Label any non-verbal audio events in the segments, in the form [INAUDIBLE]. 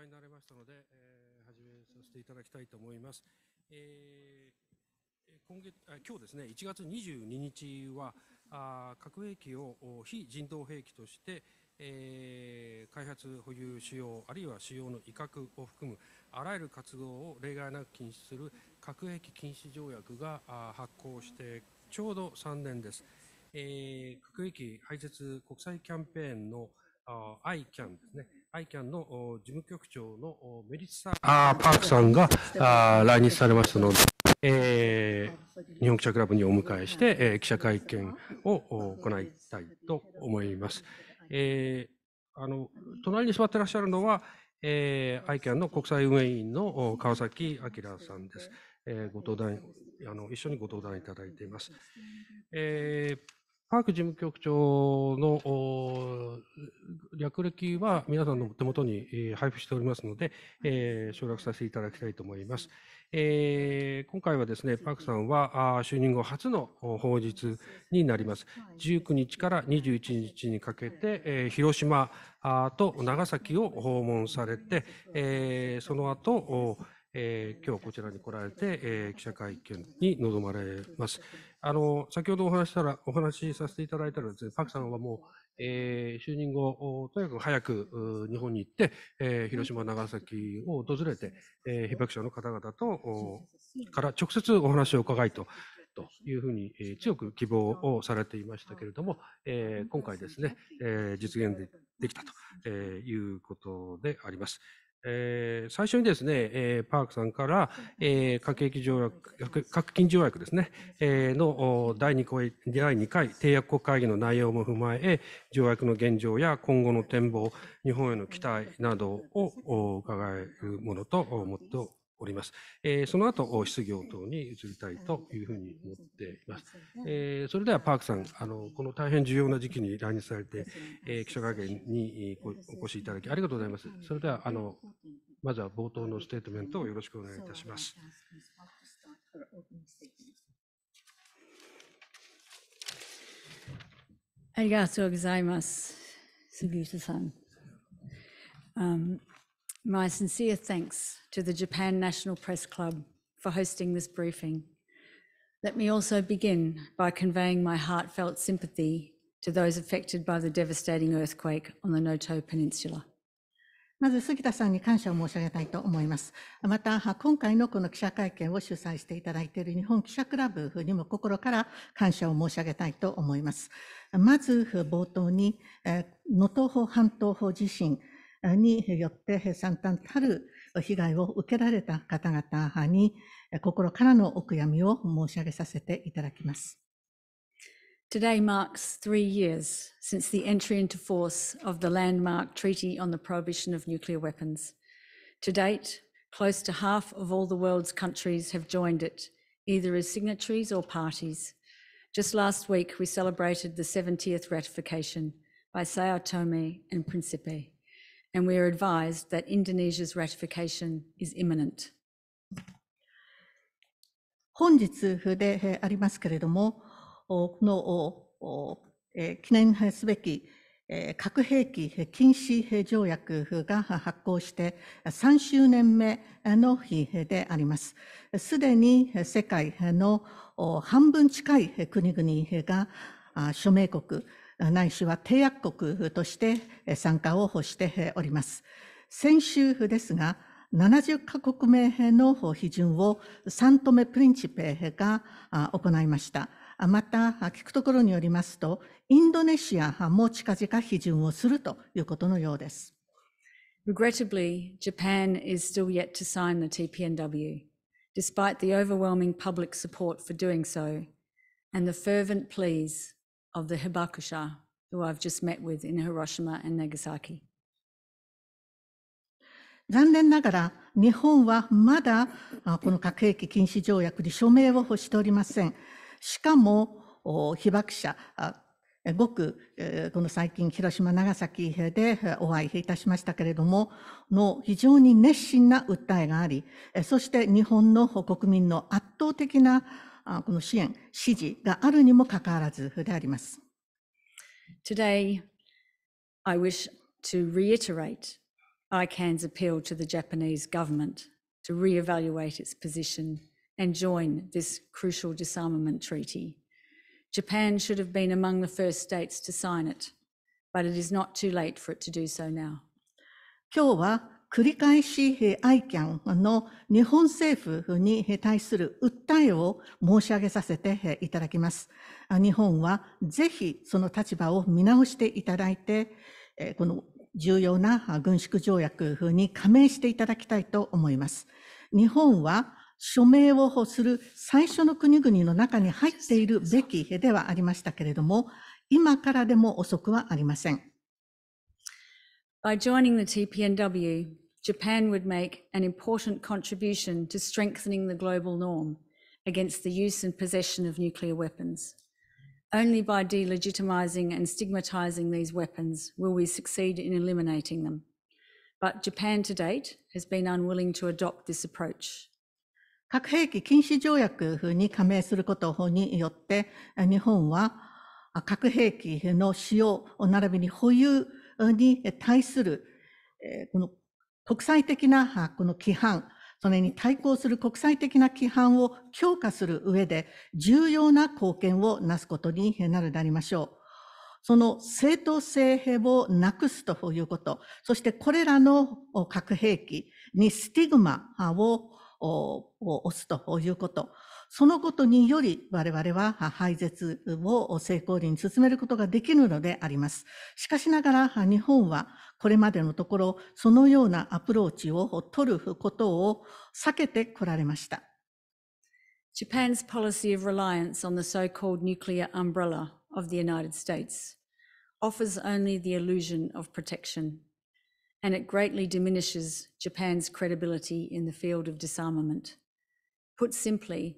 間になりましたので、えー、始めさせていただきたいと思います。えー、今月あ今日ですね、1月22日はあ核兵器を非人道兵器として、えー、開発、保有、使用、あるいは使用の威嚇を含むあらゆる活動を例外なく禁止する核兵器禁止条約があ発行してちょうど3年です。えー、核兵器廃絶国際キャンペーンのあ ICAN ですね。アイキャンの事務局長のメリッサーあーパークさんが来日されましたので、えー、日本記者クラブにお迎えして、えー、記者会見を行いたいと思います。えー、あの隣に座ってらっしゃるのは、えー、ICANN の国際運営委員の川崎明さんです。えー、ご登壇あの一緒にご登壇いただいています。えーパーク事務局長の略歴は皆さんの手元に、配布しておりますので、えー、省略させていただきたいと思います。えー、今回はですね、パークさんはあ就任後初の法日になります。19日から21日にかけて、えー、広島と長崎を訪問されて、えー、その後、えー、今日こちらに来られて、えー、記者会見に臨まれます。あの、先ほどお話したら、お話しさせていただいたらですね、パクさんはもう、えー、就任後、とにかく早く日本に行って、えー、広島、長崎を訪れて、えー、被爆者の方々と、から直接お話を伺いと、というふうに、えー、強く希望をされていましたけれども、えー、今回ですね、えー、実現でできたということであります。えー、最初にですね、えー、パークさんから、えー、核兵器条約、核禁条約ですね、えー、の第 2, 回第2回締約国会議の内容も踏まえ、条約の現状や今後の展望、日本への期待などを伺えるものと思っております。えー、その後、質疑応答に移りたいというふうに思っています。えー、それではパークさん、あの、この大変重要な時期に来日されて、えー、記者会見にお越しいただきありがとうございます。それでは、あの、まずは冒頭のステートメントをよろしくお願いいたします。ありがとうございます。杉下さん。Um, My sincere thanks to the Japan National Press Club for hosting this briefing. Let me also begin by conveying my heartfelt sympathy to those affected by the devastating earthquake on the Noto Peninsula. まず杉田さんに感謝を申し上げたいと思います。また、今回のこの記者会見を主催していただいている日本記者クラブにも心から感謝を申し上げたいと思います。まず冒頭に、能登半島法地震、によって惨憺たる被害を受けられた方々に心からのお悔やみを申し上げさせていただきます。Today marks three years since the entry into force of the landmark Treaty on the Prohibition of Nuclear Weapons. To date, close to half of all the world's countries have joined it, either as signatories or parties. Just last week, we celebrated the 70th ratification by Sao Tome and Principe. and we are advised that Indonesia's ratification is imminent. 本日でありますけれども、この記念すべき核兵器禁止条約が発効して3周年目の日であります。すでに世界の半分近い国々が署名国、ないしは締約国として参加を欲しております。先週ですが、70カ国名の批准をサントメ・プリンチペが行いました。また、聞くところによりますと、インドネシアも近々批准をするということのようです。Regrettably, Japan is still yet to sign the TPNW, despite the overwhelming public support for doing so and the fervent pleas of the Hibakusha, who I've just met with in Hiroshima and Nagasaki. 残念ながら日本はまだこの核兵器禁止条約に署名を欲しておりません。しかも被爆者、ごくこの最近広島長崎でお会いいたしましたけれどもの非常に熱心な訴えがありそして日本の国民の圧倒的なこの支援、支持があるにもかかわらずであります。Today, I wish to reiterate ICANN's appeal to the Japanese government to re-evaluate its position and join this crucial disarmament treaty. Japan should have been among the first states to sign it, but it is not too late for it to do so now. 今日は繰り返し ICAN の日本政府に対する訴えを申し上げさせていただきます。日本はぜひその立場を見直していただいて、この重要な軍縮条約に加盟していただきたいと思います。日本は署名をする最初の国々の中に入っているべきではありましたけれども、今からでも遅くはありません。By joining the TPNW, Japan would make an important contribution to strengthening the global norm against the use and possession of nuclear weapons. Only by delegitimizing and stigmatizing these weapons will we succeed in eliminating them. But Japan to date has been unwilling to adopt this approach. 核兵器禁止条約に加盟することによって、日本は核兵器の使用、並びに保有に対するこの国際的なこの規範、それに対抗する国際的な規範を強化する上で重要な貢献をなすことになるでありましょう。その正当性をなくすということ、そしてこれらの核兵器にスティグマを押すということ、そのことにより我々は廃絶を成功裏に進めることができるのであります。しかしながら日本はこれまでのところそのようなアプローチを取ることを避けてこられました。Japan's policy of reliance on the so-called nuclear umbrella of the United States offers only the illusion of protection, and it greatly diminishes Japan's credibility in the field of disarmament. Put simply,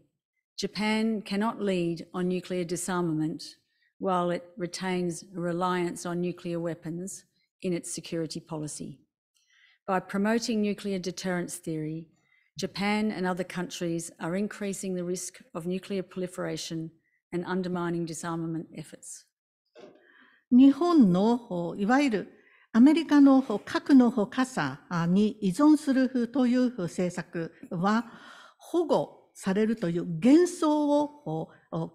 Japan cannot lead on nuclear disarmament while it retains reliance on nuclear weapons in its security policy. By promoting nuclear deterrence theory, Japan and other countries are increasing the risk of nuclear proliferation and undermining disarmament efforts. 日本のいわゆるアメリカの核の傘に依存するという政策は保護されるという幻想を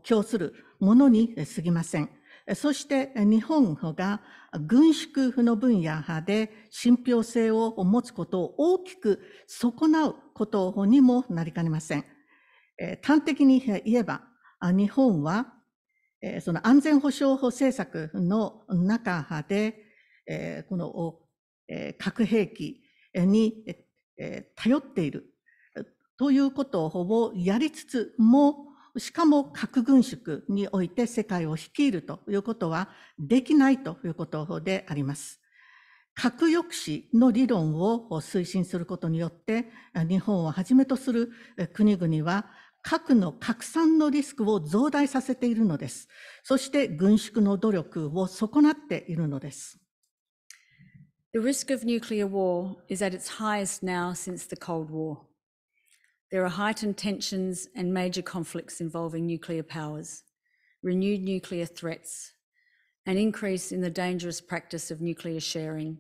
供するものに過ぎません。そして日本が軍縮の分野で信憑性を持つことを大きく損なうことにもなりかねません。端的に言えば、日本はその安全保障政策の中で、この核兵器に頼っているということをほぼやりつつも、しかも核軍縮において世界を率いるということはできないということであります。核抑止の理論を推進することによって、日本をはじめとする国々は、核の拡散のリスクを増大させているのです。そして軍縮の努力を損なっているのです。The risk of nuclear war is at its highest now since the Cold War. There are heightened tensions and major conflicts involving nuclear powers, renewed nuclear threats, an increase in the dangerous practice of nuclear sharing,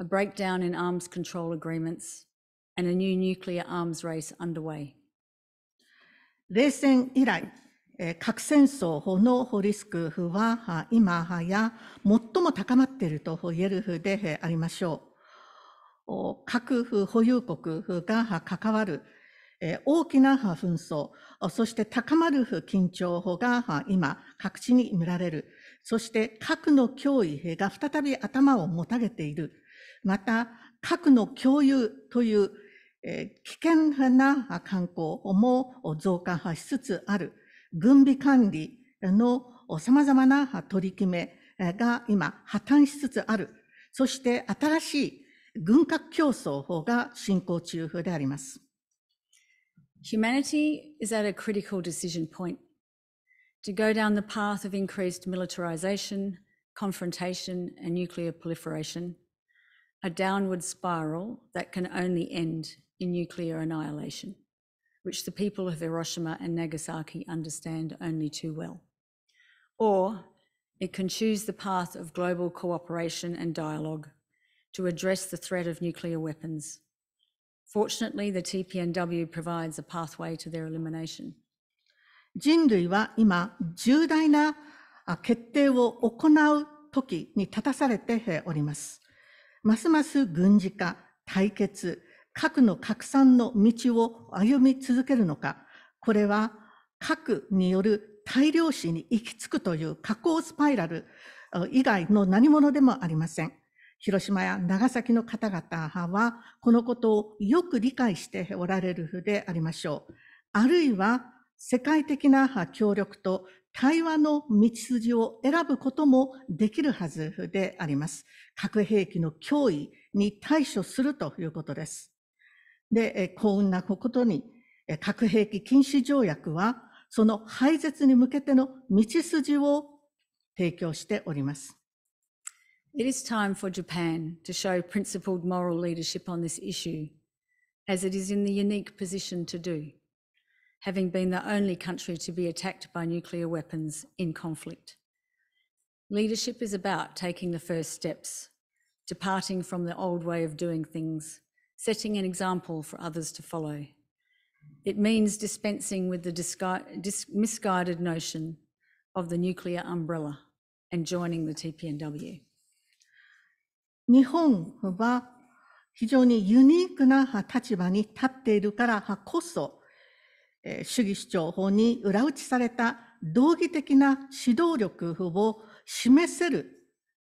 a breakdown in arms control agreements, and a new nuclear arms race underway. 冷戦以来、核戦争のリスクは今や最も高まっていると言えるでありましょう。核保有国が関わる大きな紛争、そして高まる緊張が今、各地に見られる。そして核の脅威が再び頭をもたげている。また、核の共有という危険な観光も増加しつつある。軍備管理の様々な取り決めが今破綻しつつある。そして新しい軍拡競争法が進行中であります。Humanity is at a critical decision point to go down the path of increased militarization, confrontation, and nuclear proliferation, a downward spiral that can only end in nuclear annihilation, which the people of Hiroshima and Nagasaki understand only too well. Or it can choose the path of global cooperation and dialogue to address the threat of nuclear weapons Fortunately, the TPNW provides a pathway to their elimination. 人類は今、重大な決定を行う時に立たされております。ますます軍事化、対決、核の拡散の道を歩み続けるのか、これは核による大量死に行き着くという下降スパイラル以外の何者でもありません。広島や長崎の方々は、このことをよく理解しておられるでありましょう。あるいは、世界的な協力と対話の道筋を選ぶこともできるはずであります。核兵器の脅威に対処するということです。で、幸運なことに、核兵器禁止条約は、その廃絶に向けての道筋を提供しております。It is time for Japan to show principled moral leadership on this issue, as it is in the unique position to do, having been the only country to be attacked by nuclear weapons in conflict. Leadership is about taking the first steps, departing from the old way of doing things, setting an example for others to follow. It means dispensing with the misguided notion of the nuclear umbrella and joining the TPNW. 日本は非常にユニークな立場に立っているからこそ、主義主張法に裏打ちされた道義的な指導力を示せる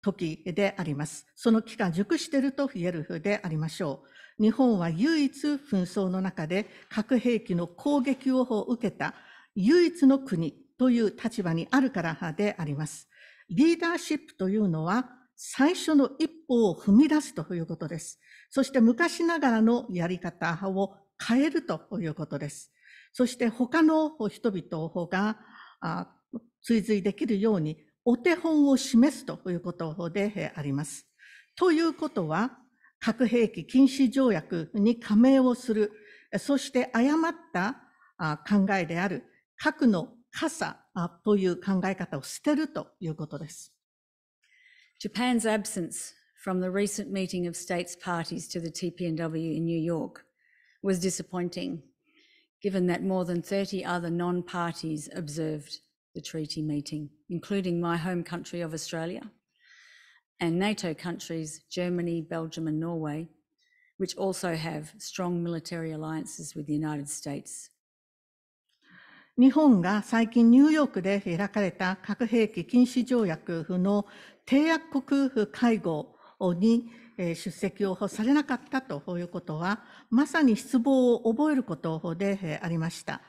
時であります。その期間熟していると言えるでありましょう。日本は唯一紛争の中で核兵器の攻撃を受けた唯一の国という立場にあるからであります。リーダーシップというのは最初の一歩を踏み出すということです。そして昔ながらのやり方を変えるということです。そして他の人々が追随できるようにお手本を示すということであります。ということは、核兵器禁止条約に加盟をする、そして誤った考えである核の傘という考え方を捨てるということです。Japan's absence from the recent meeting of states parties to the TPNW in New York was disappointing, given that more than 30 other non parties observed the treaty meeting, including my home country of Australia and NATO countries, Germany, Belgium, and Norway, which also have strong military alliances with the United States. 日本が最近ニューヨークで開かれた核兵器禁止条約の締約国会合に出席をされなかったということは、まさに失望を覚えることでありました。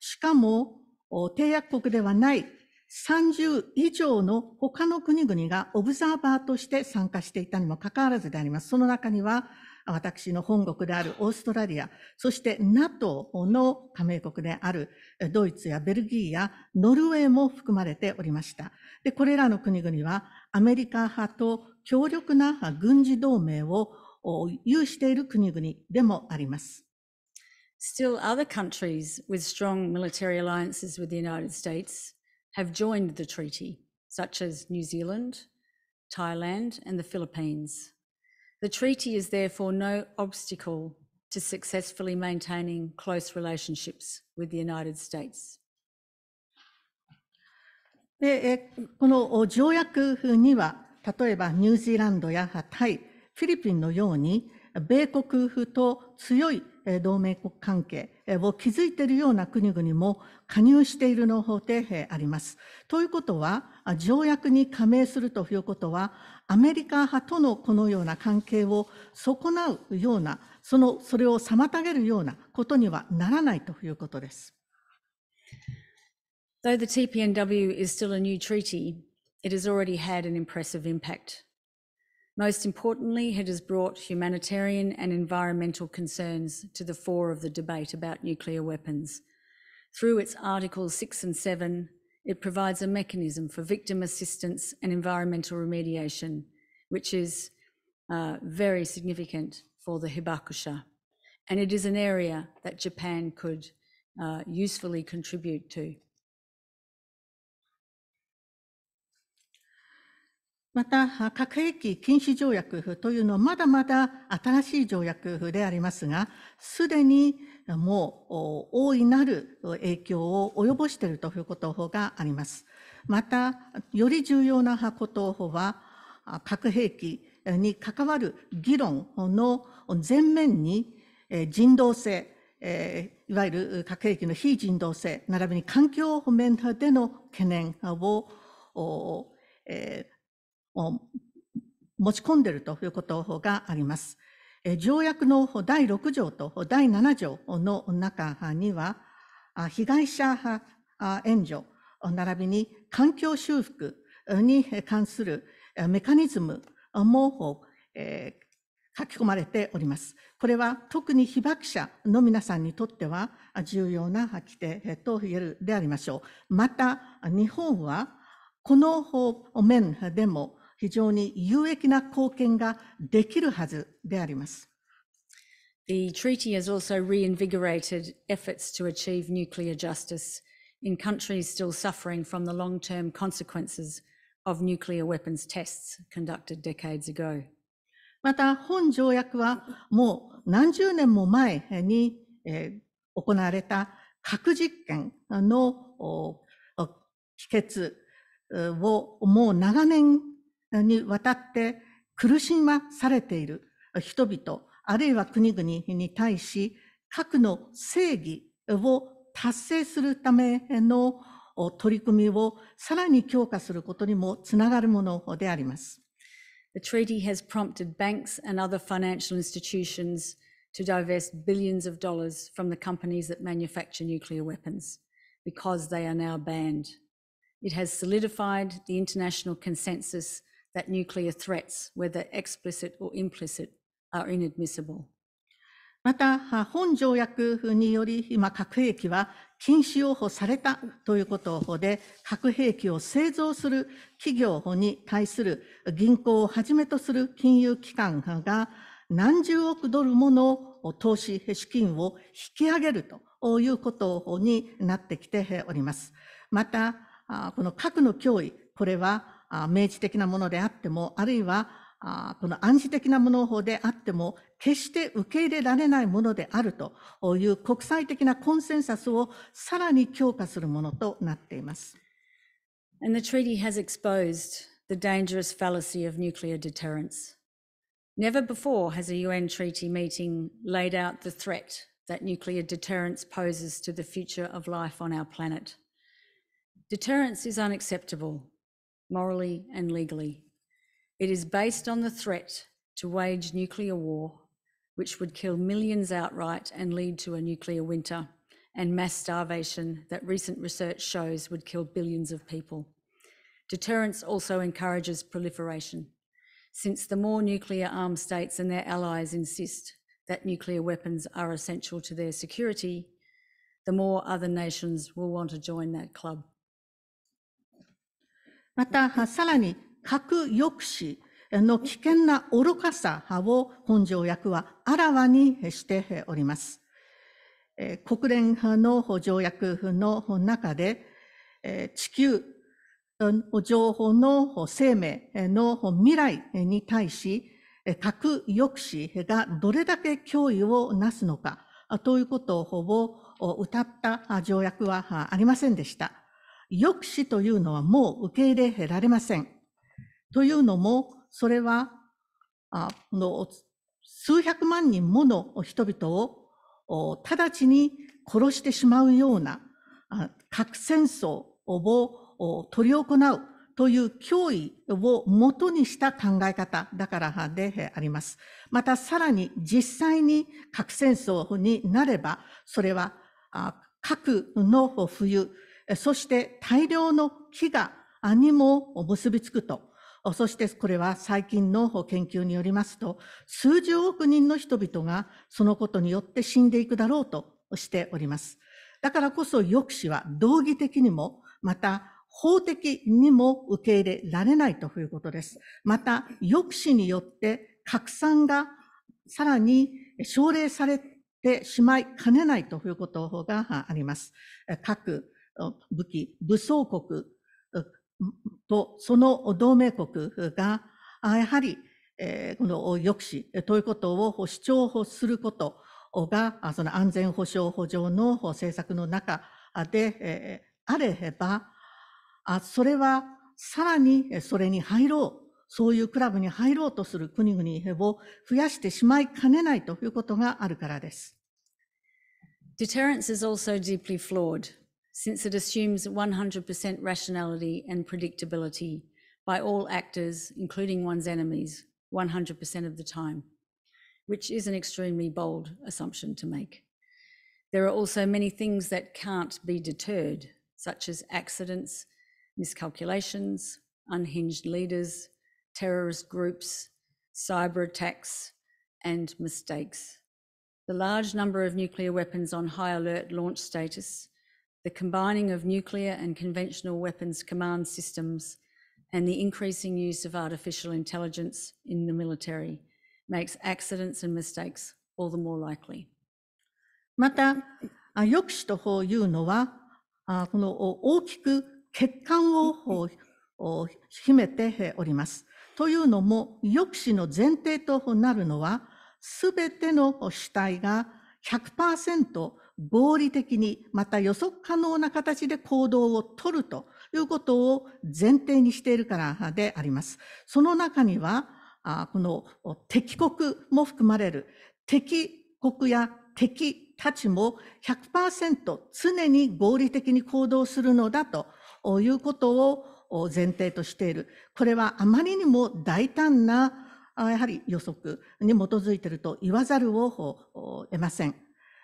しかも、締約国ではない30以上の他の国々がオブザーバーとして参加していたにもかかわらずであります。その中には、私の本国であるオーストラリア、そして NATO の加盟国であるドイツやベルギーやノルウェーも含まれておりました。で、これらの国々はアメリカ派と強力な軍事同盟を有している国々でもあります。Still, other countries with strong military alliances with the United States have joined the treaty, such as New Zealand, Thailand, and the Philippines. The treaty is therefore no obstacle to successfully maintaining close relationships with the United States. でこの条約には例えばニュージーランドやタイフィリピンのように米国と強い同盟国関係を築いているような国々も加入しているの法廷であります。ということは、条約に加盟するということは、アメリカ派とのこのような関係を損なうような、そのそれを妨げるようなことにはならないということです。Though the TPNW is still a new treaty, it has already had an impressive impact. Most importantly, it has brought humanitarian and environmental concerns to the fore of the debate about nuclear weapons. Through its Articles 6 and 7, it provides a mechanism for victim assistance and environmental remediation, which is uh, very significant for the hibakusha. And it is an area that Japan could uh, usefully contribute to. また、核兵器禁止条約というのはまだまだ新しい条約でありますが、すでにもう大いなる影響を及ぼしているということがあります。また、より重要なことは、核兵器に関わる議論の前面に人道性、いわゆる核兵器の非人道性、並びに環境面での懸念を、えー持ち込んでいるということがあります。条約の第6条と第7条の中には、被害者援助、並びに環境修復に関するメカニズムも書き込まれております。これは特に被爆者の皆さんにとっては重要な規定と言えるでありましょう。また、日本はこの面でも非常に有益な貢献ができるはずであります。The treaty has also reinvigorated efforts to achieve nuclear justice in countries still suffering from the long term consequences of nuclear weapons tests conducted decades ago. また本条約はもう何十年も前に行われた核実験の帰結をもう長年にわたって苦しまされている人々、あるいは国々に対し、核の正義を達成するための取り組みをさらに強化することにもつながるものであります。The treaty has prompted banks and other financial institutions to divest billions of dollars from the companies that manufacture nuclear weapons because they are now banned. It has solidified the international consensus that nuclear threats, whether explicit or implicit, are inadmissible. また、本条約により、今、核兵器は禁止用法されたということで、核兵器を製造する企業に対する銀行をはじめとする金融機関が何十億ドルもの投資資金を引き上げるということになってきております。また、この核の脅威、これは明示的なものであっても、あるいはこの暗示的なものであっても、決して受け入れられないものであるという国際的なコンセンサスをさらに強化するものとなっています。And the treaty has exposed the dangerous fallacy of nuclear deterrence. Never before has a UN treaty meeting laid out the threat that nuclear deterrence poses to the future of life on our planet. Deterrence is unacceptable morally and legally. It is based on the threat to wage nuclear war, which would kill millions outright and lead to a nuclear winter and mass starvation that recent research shows would kill billions of people. Deterrence also encourages proliferation, since the more nuclear armed states and their allies insist that nuclear weapons are essential to their security, the more other nations will want to join that club. また、さらに核抑止の危険な愚かさを本条約はあらわにしております。国連の条約の中で、地球情報の生命の未来に対し、核抑止がどれだけ脅威をなすのかということを謳った条約はありませんでした。抑止というのはもう受け入れられません。というのも、それは、あの数百万人もの人々を直ちに殺してしまうような核戦争を取り行うという脅威を元にした考え方だからであります。またさらに実際に核戦争になれば、それは核の冬そして大量の木がアも結びつくと。そしてこれは最近の研究によりますと、数十億人の人々がそのことによって死んでいくだろうとしております。だからこそ抑止は道義的にも、また法的にも受け入れられないということです。また抑止によって拡散がさらに奨励されてしまいかねないということがあります。各武器、武装国とその同盟国が、やはり、この抑止ということを主張することが、その安全保障保障の政策の中であれば、それはさらにそれに入ろう、そういうクラブに入ろうとする国々を増やしてしまいかねないということがあるからです。Deterrence is also deeply flawed. since it assumes 100% rationality and predictability by all actors, including one's enemies, 100% of the time, which is an extremely bold assumption to make. There are also many things that can't be deterred, such as accidents, miscalculations, unhinged leaders, terrorist groups, cyber attacks, and mistakes. The large number of nuclear weapons on high alert launch status the combining of nuclear and conventional weapons command systems, and the increasing use of artificial intelligence in the military makes accidents and mistakes all the more likely. また、抑止というのは、この大きく欠陥を秘めております。というのも、抑止の前提となるのは、すべての主体が100%合理的にまた予測可能な形で行動をとるということを前提にしているからであります。その中には、この敵国も含まれる敵国や敵たちも100%常に合理的に行動するのだということを前提としている。これはあまりにも大胆なやはり予測に基づいていると言わざるを得ません。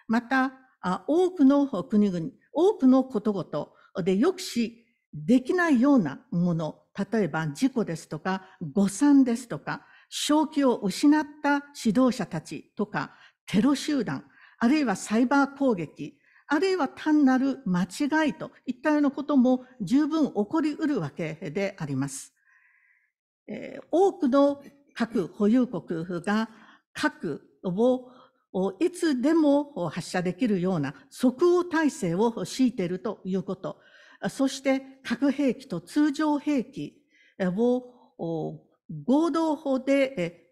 また多くの国々、多くのことごとで抑止できないようなもの、例えば事故ですとか、誤算ですとか、正気を失った指導者たちとか、テロ集団、あるいはサイバー攻撃、あるいは単なる間違いといったようなことも十分起こりうるわけであります。多くの核保有国が核をいつでも発射できるような即応体制を敷いているということ、そして核兵器と通常兵器を合同で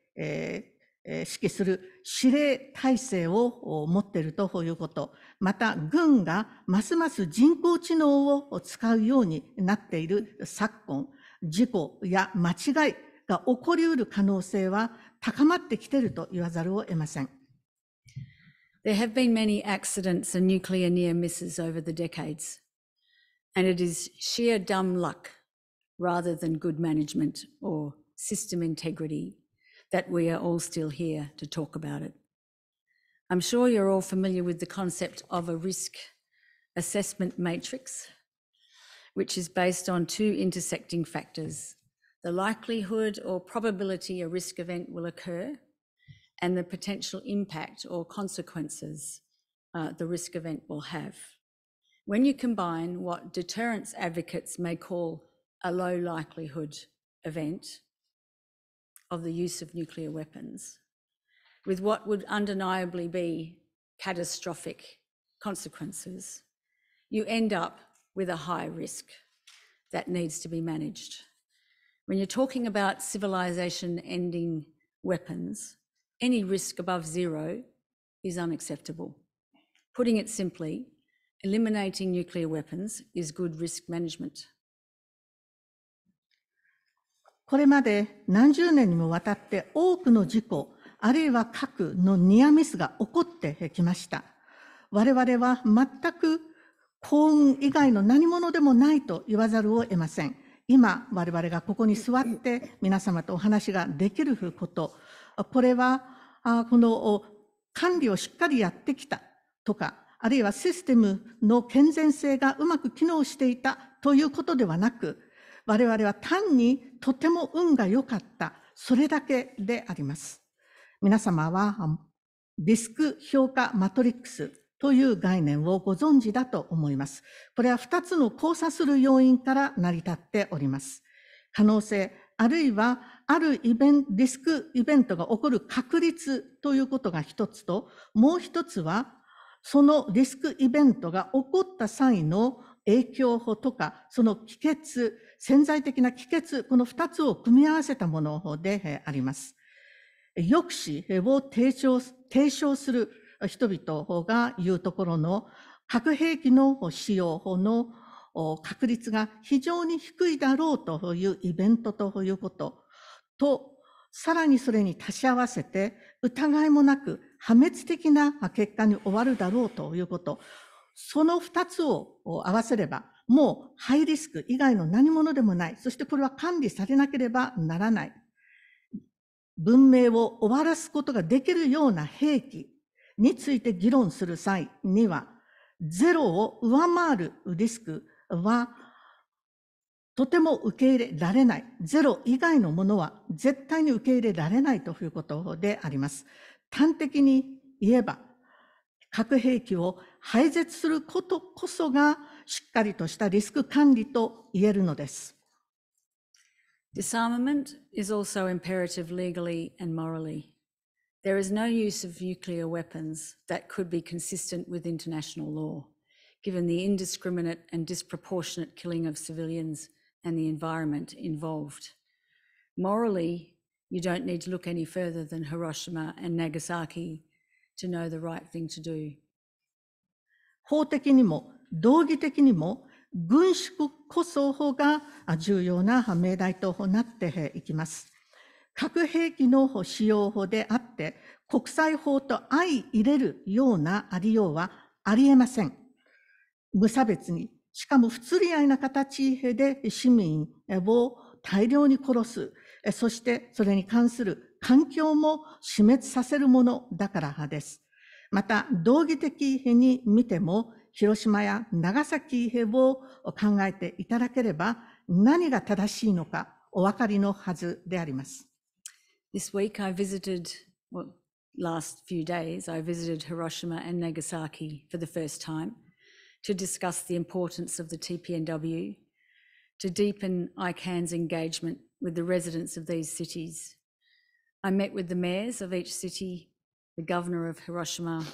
指揮する指令体制を持っているということ、また軍がますます人工知能を使うようになっている昨今、事故や間違いが起こりうる可能性は高まってきていると言わざるを得ません。There have been many accidents and nuclear near misses over the decades, and it is sheer dumb luck rather than good management or system integrity that we are all still here to talk about it. I'm sure you're all familiar with the concept of a risk assessment matrix, which is based on two intersecting factors the likelihood or probability a risk event will occur and the potential impact or consequences uh, the risk event will have. When you combine what deterrence advocates may call a low likelihood event of the use of nuclear weapons with what would undeniably be catastrophic consequences, you end up with a high risk that needs to be managed. When you're talking about civilization ending weapons, any risk above zero is unacceptable. Putting it simply, eliminating nuclear weapons is good risk management. これまで何十年にもわたって多くの事故、あるいは核のニアミスが起こってきました。我々は全く幸運以外の何者でもないと言わざるを得ません。今、我々がここに座って皆様とお話ができること、これはこの管理をしっかりやってきたとかあるいはシステムの健全性がうまく機能していたということではなく我々は単にとても運が良かったそれだけであります皆様はリスク評価マトリックスという概念をご存知だと思います。これは2つの交差する要因から成り立っております。可能性、あるいはあるイベンリスクイベントが起こる確率ということが一つと、もう一つは、そのリスクイベントが起こった際の影響法とか、その帰結、潜在的な帰結、この二つを組み合わせたものであります。抑止を提唱提唱する人々が言うところの核兵器の使用法の確率が非常に低いだろうというイベントということ、と、さらにそれに足し合わせて、疑いもなく破滅的な結果に終わるだろうということ、その二つを合わせれば、もうハイリスク以外の何者でもない。そしてこれは管理されなければならない。文明を終わらすことができるような兵器について議論する際には、ゼロを上回るリスクはとても受け入れられない、ゼロ以外のものは絶対に受け入れられないということであります。端的に言えば、核兵器を廃絶することこそがしっかりとしたリスク管理と言えるのです。Disarmament is also imperative legally and morally. There is no use of nuclear weapons that could be consistent with international law, given the indiscriminate and disproportionate killing of civilians and the environment involved. Morally, you don't need to look any further than Hiroshima and Nagasaki to know the right thing to do. 法的にも道義的にも軍縮こそ法が重要な命題となっていきます。核兵器の使用法であって、国際法と相入れるようなありようはありえません。無差別にしかも不釣り合いな形で市民を大量に殺す、そしてそれに関する環境も死滅させるものだからです。また、道義的に見ても、広島や長崎を考えていただければ、何が正しいのかお分かりのはずであります。This week I visited, well, last few days I visited Hiroshima and Nagasaki for the first time. to discuss the importance of the TPNW, to deepen ICANN's engagement with the residents of these cities. I met with the mayors of each city, the governor of Hiroshima,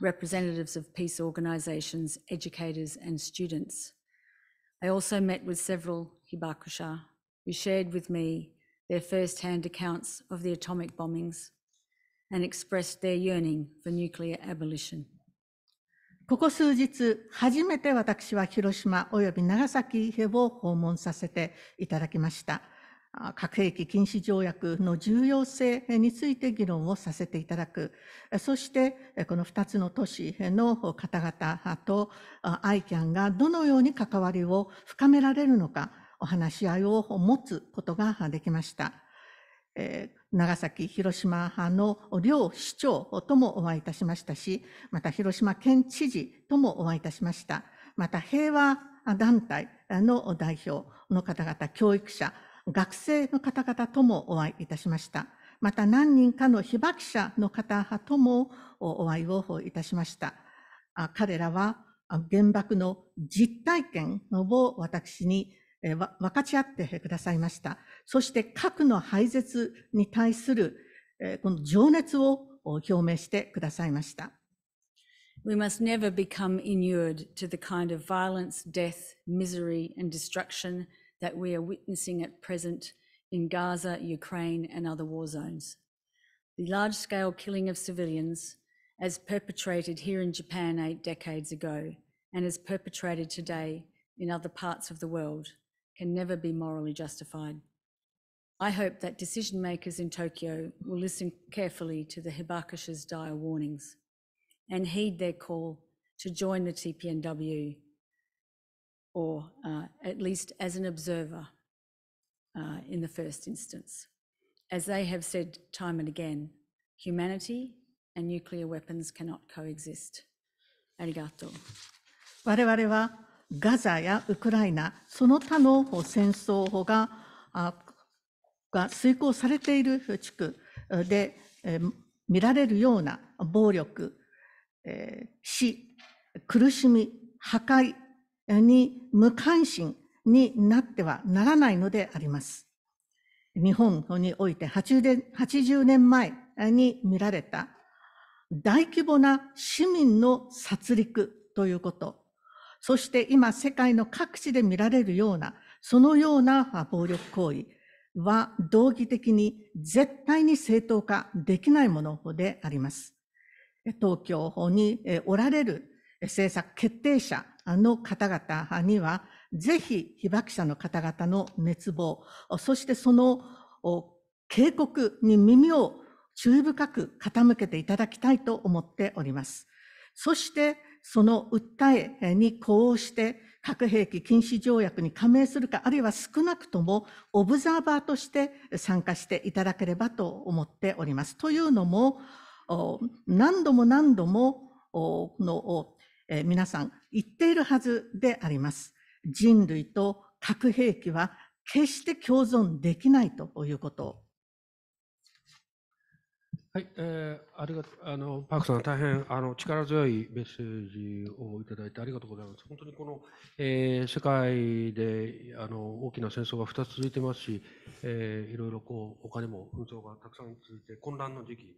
representatives of peace organisations, educators, and students. I also met with several hibakusha who shared with me their first hand accounts of the atomic bombings and expressed their yearning for nuclear abolition. ここ数日、初めて私は広島及び長崎へを訪問させていただきました。核兵器禁止条約の重要性について議論をさせていただく、そしてこの2つの都市の方々と ICAN がどのように関わりを深められるのか、お話し合いを持つことができました。えー長崎、広島派の両市長ともお会いいたしましたし、また広島県知事ともお会いいたしました。また平和団体の代表の方々、教育者、学生の方々ともお会いいたしました。また何人かの被爆者の方ともお会いをいたしました。彼らは原爆の実体験を私にえー、分かち合ってくださいました。そして核の廃絶に対する、えー、この情熱を表明してくださいました。We must never become inured to the kind of violence, death, misery, and destruction that we are witnessing at present in Gaza, Ukraine, and other war zones. The large scale killing of civilians, as perpetrated here in Japan eight decades ago, and as perpetrated today in other parts of the world, can never be morally justified. I hope that decision makers in Tokyo will listen carefully to the Hibakusha's dire warnings and heed their call to join the TPNW, or uh, at least as an observer uh, in the first instance. As they have said time and again, humanity and nuclear weapons cannot coexist. Arigato. 我々はガザやウクライナ、その他の戦争がが遂行されている地区で見られるような暴力、死、苦しみ、破壊に無関心になってはならないのであります。日本において80年前に見られた大規模な市民の殺戮ということそして今世界の各地で見られるような、そのような暴力行為は道義的に絶対に正当化できないものであります。東京におられる政策決定者の方々には、ぜひ被爆者の方々の熱望、そしてその警告に耳を注意深く傾けていただきたいと思っております。そしてその訴えに呼応して核兵器禁止条約に加盟するか、あるいは少なくともオブザーバーとして参加していただければと思っております。というのも、何度も何度もこの皆さん言っているはずであります。人類と核兵器は決して共存できないということはい、えー、ありがとあのパークさん、大変あの力強いメッセージをいただいてありがとうございます。本当にこの、えー、世界であの大きな戦争が2つ続いてますし、えー、いろいろこうお金も紛争がたくさん続いて混乱の時期、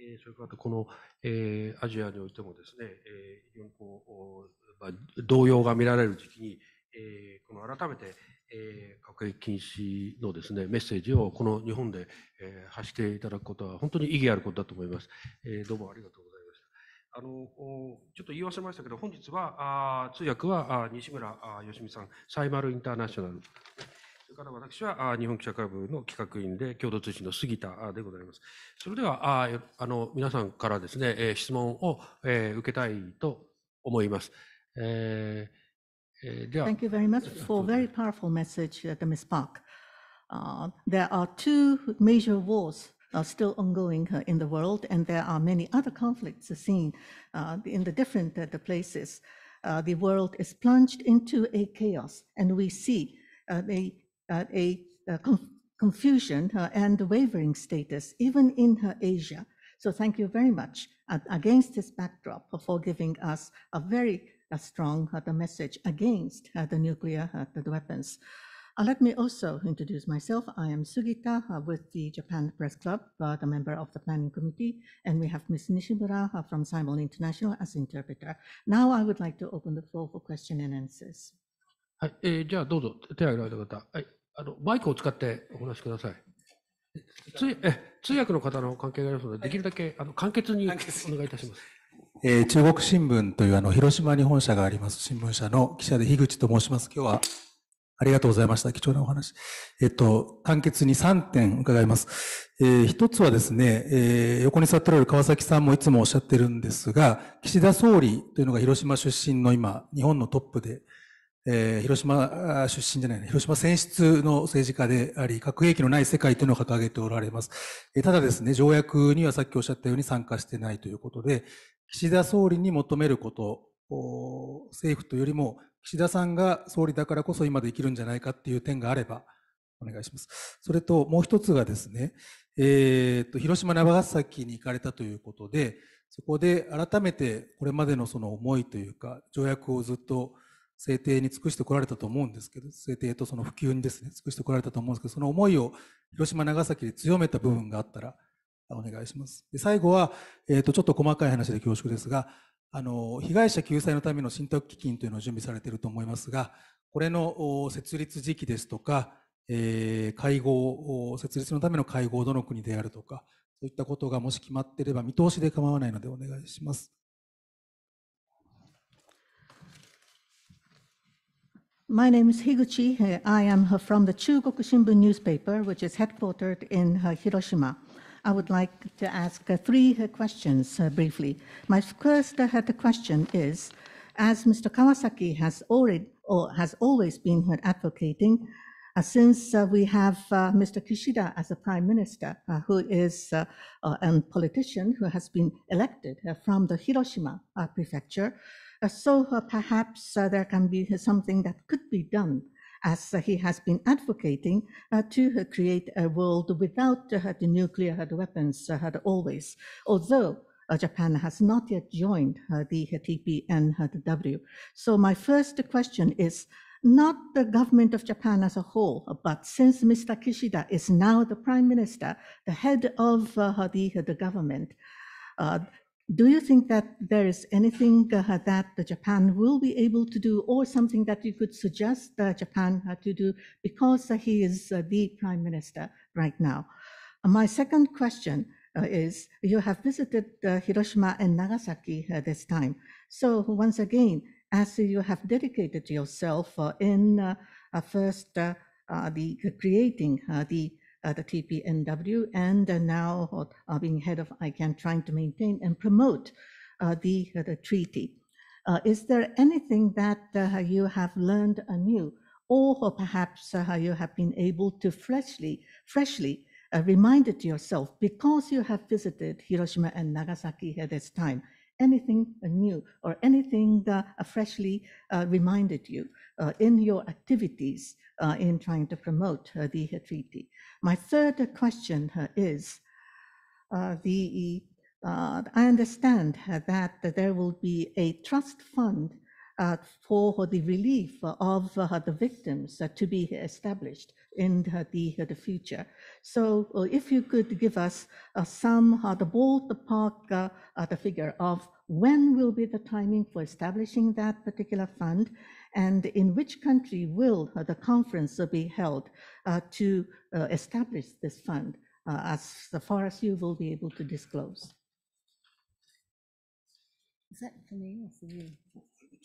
えー、それからこの、えー、アジアにおいてもですね、えー、非常にこう、まあ、動揺が見られる時期に、えー、この改めて、えー、核兵器禁止のですねメッセージをこの日本で、えー、発していただくことは本当に意義あることだと思います。えー、どうもありがとうございました。あのちょっと言い忘れましたけど本日はあ通訳はあ西村あよしみさんサイマルインターナショナル。それから私はあ日本記者会部の企画員で共同通信の杉田でございます。それではああの皆さんからですね、えー、質問を、えー、受けたいと思います。えー Thank you very much for very powerful message, uh, Ms. Park. Uh, there are two major wars uh, still ongoing uh, in the world, and there are many other conflicts seen uh, in the different uh, the places. Uh, the world is plunged into a chaos, and we see a, a, a confusion and wavering status, even in Asia. So thank you very much against this backdrop for giving us a very a strong uh, message against uh, the nuclear uh, the weapons. Uh, let me also introduce myself. I am Sugita uh, with the Japan Press Club, uh, the member of the Planning Committee, and we have Ms. Nishimura from Simon International as interpreter. Now I would like to open the floor for question and answers. はい、えー、じゃあどうぞ手を挙げられた方、はい、あのマイクを使ってお話しください。通え通訳の方の関係がありますので、できるだけあの簡潔にお願いいたします。えー、中国新聞というあの広島に本社があります新聞社の記者で樋口と申します。今日はありがとうございました。貴重なお話。えっと、簡潔に3点伺います。えー、一つはですね、えー、横に座っておられる川崎さんもいつもおっしゃってるんですが、岸田総理というのが広島出身の今、日本のトップでえー、広島出身じゃない、広島選出の政治家であり、核兵器のない世界というのを掲げておられます。えー、ただですね、条約にはさっきおっしゃったように参加してないということで、岸田総理に求めること、政府というよりも、岸田さんが総理だからこそ今できるんじゃないかっていう点があれば、お願いします。それと、もう一つがですね、えー、と、広島長崎に行かれたということで、そこで改めてこれまでのその思いというか、条約をずっと制定に尽くしてこられたと思うんですけど、制定とその普及にですね、尽くしてこられたと思うんですけど、その思いを広島、長崎で強めた部分があったら、お願いします。で最後は、えっ、ー、と、ちょっと細かい話で恐縮ですが、あの、被害者救済のための信託基金というのを準備されていると思いますが、これの設立時期ですとか、えー、会合、設立のための会合、どの国であるとか、そういったことがもし決まっていれば見通しで構わないのでお願いします。My name is Higuchi. I am uh, from the Chugoku Shimbun newspaper, which is headquartered in uh, Hiroshima. I would like to ask uh, three questions briefly. My first question is, as Mr. Kawasaki has already or has always been advocating, uh, since uh, we have uh, Mr. Kishida as a prime minister, who is a politician who has been elected from the Hiroshima prefecture, so perhaps uh, there can be something that could be done as uh, he has been advocating uh, to uh, create a world without uh, the nuclear weapons uh, always, although Japan has not yet joined the TP and the W. So my first question is, not the government of Japan as a whole, but since Mr. Kishida is now the prime minister, the head of the, the government, do you think that there is anything uh, that Japan will be able to do or something that you could suggest uh, Japan uh, to do because uh, he is the prime minister right now? my second question is you have visited Hiroshima and Nagasaki this time. So once again, as you have dedicated yourself in first the creating the uh, the TPNW and now uh, being head of ICANN, trying to maintain and promote uh, the treaty. Is there anything that you have learned anew, or perhaps you have been able to freshly reminded yourself because you have visited Hiroshima and Nagasaki at this time? Anything new or anything freshly reminded you in your activities in trying to promote the treaty? My third question uh, is, uh, the, uh, I understand that there will be a trust fund for the relief of the victims to be established in the, the future. So if you could give us some, the ballpark, the figure of when will be the timing for establishing that particular fund and in which country will the conference be held uh, to uh, establish this fund uh, as far as you will be able to disclose? Is that for me or for you?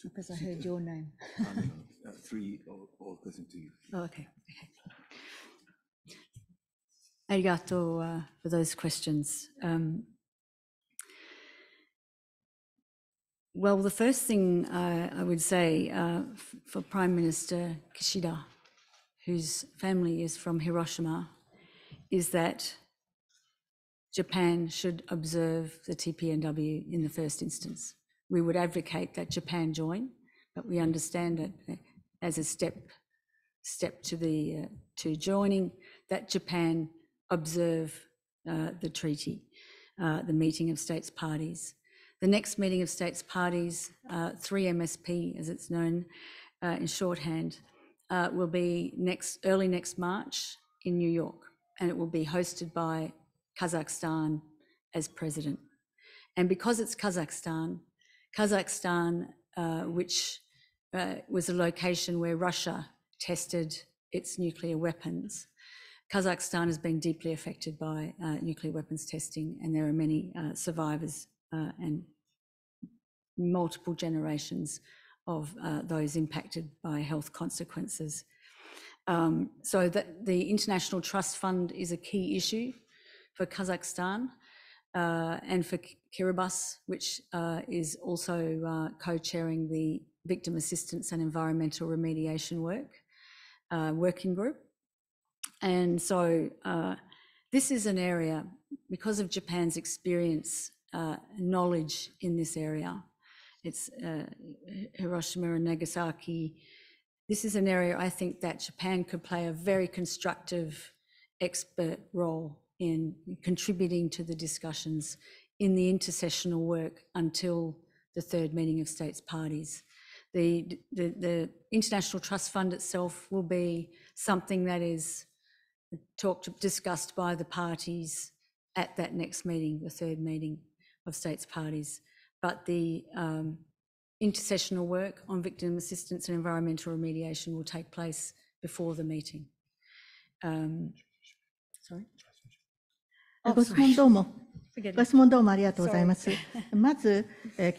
Because I heard your name. [LAUGHS] uh, three all, all person to you. Oh, okay. okay. Arigato uh, for those questions. Um, Well, the first thing uh, I would say uh, for Prime Minister Kishida, whose family is from Hiroshima, is that Japan should observe the TPNW in the first instance. We would advocate that Japan join, but we understand that uh, as a step step to the uh, to joining, that Japan observe uh, the treaty, uh, the meeting of states parties. The next meeting of states parties, uh, 3MSP as it's known uh, in shorthand, uh, will be next early next March in New York, and it will be hosted by Kazakhstan as president. And because it's Kazakhstan, Kazakhstan, uh, which uh, was a location where Russia tested its nuclear weapons, Kazakhstan has been deeply affected by uh, nuclear weapons testing, and there are many uh, survivors uh, and multiple generations of uh, those impacted by health consequences. Um, so the International Trust Fund is a key issue for Kazakhstan uh, and for Kiribati, which uh, is also uh, co-chairing the Victim Assistance and Environmental Remediation Work uh, Working Group. And so uh, this is an area, because of Japan's experience uh, knowledge in this area. It's uh, Hiroshima and Nagasaki. This is an area I think that Japan could play a very constructive expert role in contributing to the discussions in the intercessional work until the third meeting of states parties. The, the, the, International Trust Fund itself will be something that is talked, discussed by the parties at that next meeting, the third meeting of states parties, but the um, intercessional work on victim assistance and environmental remediation will take place before the meeting. Um, sorry? Oh, sorry. ご質問どうもありがとうございます。まず、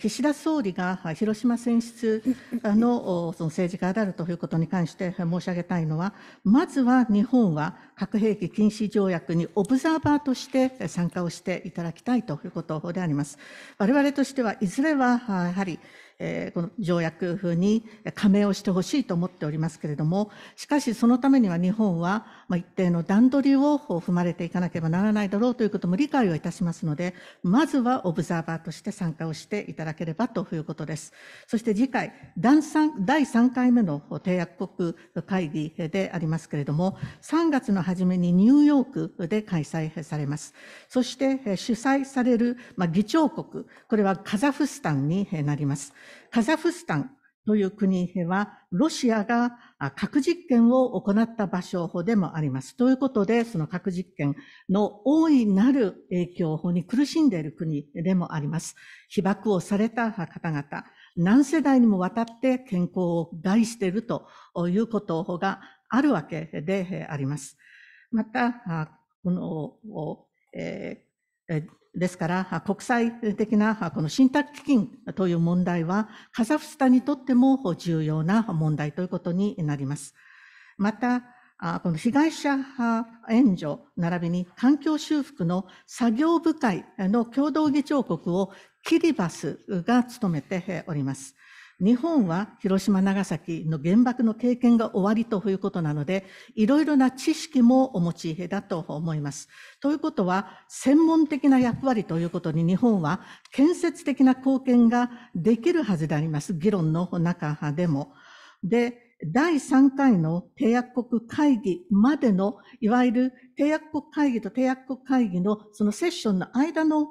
岸田総理が広島選出 [LAUGHS] のその政治家であるということに関して申し上げたいのは、まずは日本は核兵器禁止条約にオブザーバーとして参加をしていただきたいということであります。我々としては、いずれはやはりえこの条約風に加盟をしてほしいと思っておりますけれども、しかしそのためには日本は、ま一定の段取りを踏まれていかなければならないだろうということも理解をいたしますので、まずはオブザーバーとして参加をしていただければということです。そして次回、第 3, 第回目の締約国会議でありますけれども、3月の初めにニューヨークで開催されます。そして主催される、ま議長国、これはカザフスタンになります。カザフスタンという国では、ロシアが核実験を行った場所でもあります。ということで、その核実験の大いなる影響法に苦しんでいる国でもあります。被爆をされた方々、何世代にもわたって健康を害しているということがあるわけであります。また、この、えですから、国際的なこの信託基金という問題は、カザフスタンにとっても重要な問題ということになります。また、この被害者援助並びに環境修復の作業部会の共同議長国をキリバスが務めております。日本は広島、長崎の原爆の経験が終わりということなので、いろいろな知識もお持ちだと思います。ということは、専門的な役割ということに日本は建設的な貢献ができるはずであります。議論の中でも。で、第3回の締約国会議までの、いわゆる締約国会議と締約国会議のそのセッションの間の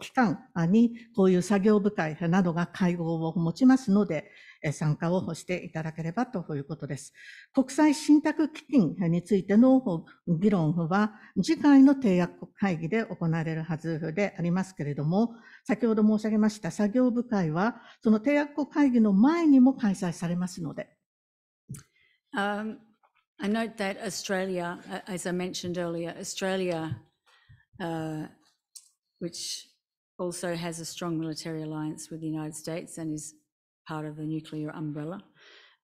期間に、こういう作業部会などが会合を持ちますので、参加をしていただければということです。国際信託基金についての議論は、次回の締約国会議で行われるはずでありますけれども、先ほど申し上げました作業部会は、その締約国会議の前にも開催されますので、Um, I note that Australia, as I mentioned earlier, Australia, uh, which also has a strong military alliance with the United States and is part of the nuclear umbrella,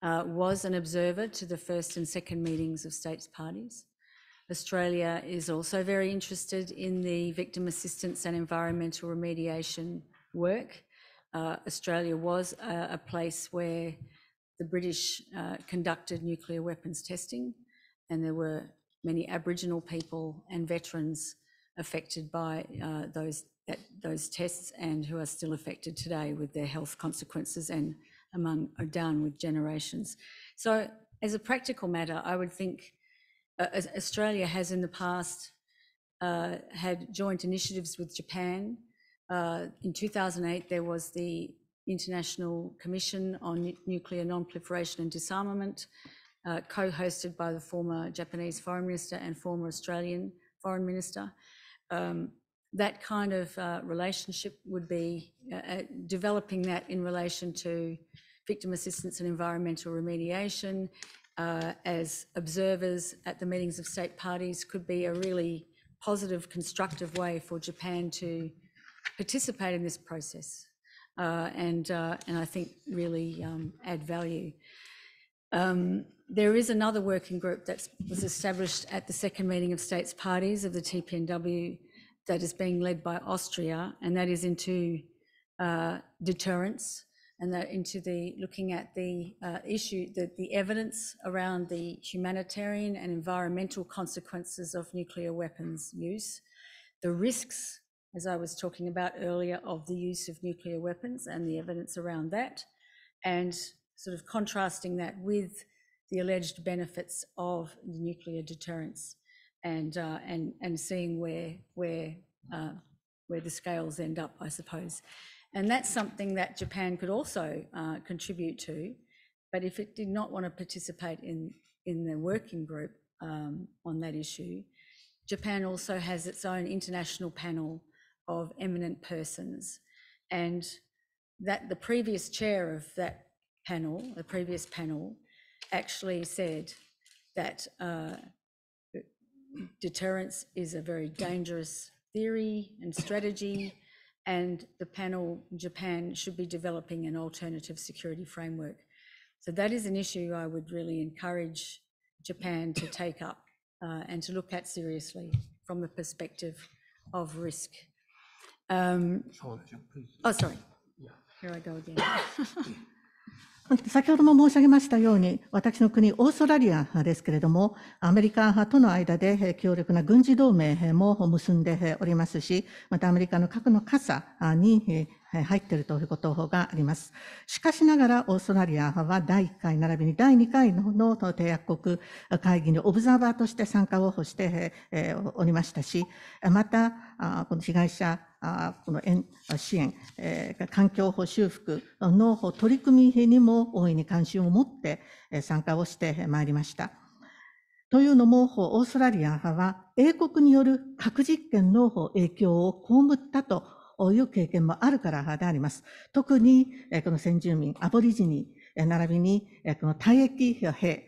uh, was an observer to the first and second meetings of states parties. Australia is also very interested in the victim assistance and environmental remediation work. Uh, Australia was a, a place where the British uh, conducted nuclear weapons testing, and there were many Aboriginal people and veterans affected by uh, those that, those tests and who are still affected today with their health consequences and among are down with generations. So, as a practical matter, I would think uh, Australia has in the past uh, had joint initiatives with Japan. Uh, in 2008, there was the International Commission on Nuclear Non-Proliferation and Disarmament, uh, co-hosted by the former Japanese Foreign Minister and former Australian Foreign Minister. Um, that kind of uh, relationship would be uh, uh developing that in relation to victim assistance and environmental remediation uh, as observers at the meetings of state parties could be a really positive, constructive way for Japan to participate in this process. Uh, uh, and I think really um, add value. Um, there is another working group that was established at the second meeting of states parties of the TPNW that is being led by Austria, and that is into uh, deterrence and that into the looking at the issue, the evidence around the humanitarian and environmental consequences of nuclear weapons use, the risks as I was talking about earlier, of the use of nuclear weapons and the evidence around that, and sort of contrasting that with the alleged benefits of nuclear deterrence, and uh, and and seeing where where uh, where the scales end up, I suppose. And that's something that Japan could also uh, contribute to, but if it did not want to participate in in the working group um, on that issue, Japan also has its own international panel of eminent persons. And that the previous chair of that panel, the previous panel, actually said that uh, deterrence is a very dangerous theory and strategy, and the panel Japan should be developing an alternative security framework. So that is an issue I would really encourage Japan to take up uh, and to look at seriously from the perspective of risk Um, oh, sorry. Here I go again. [COUGHS] 先ほども申し上げましたように、私の国、オーストラリアですけれども、アメリカ派との間で強力な軍事同盟も結んでおりますし、またアメリカの核の傘に入っているということがあります。しかしながら、オーストラリアは第1回並びに第2回の締約国会議にオブザーバーとして参加をしておりましたし、また、この被害者この支援、環境保修復、の取り組みにも大いに関心を持って参加をしてまいりました。というのも、オーストラリア派は英国による核実験の影響を被ったという経験もあるからであります。特にこの先住民、アボリジニ、並びにこの退役兵、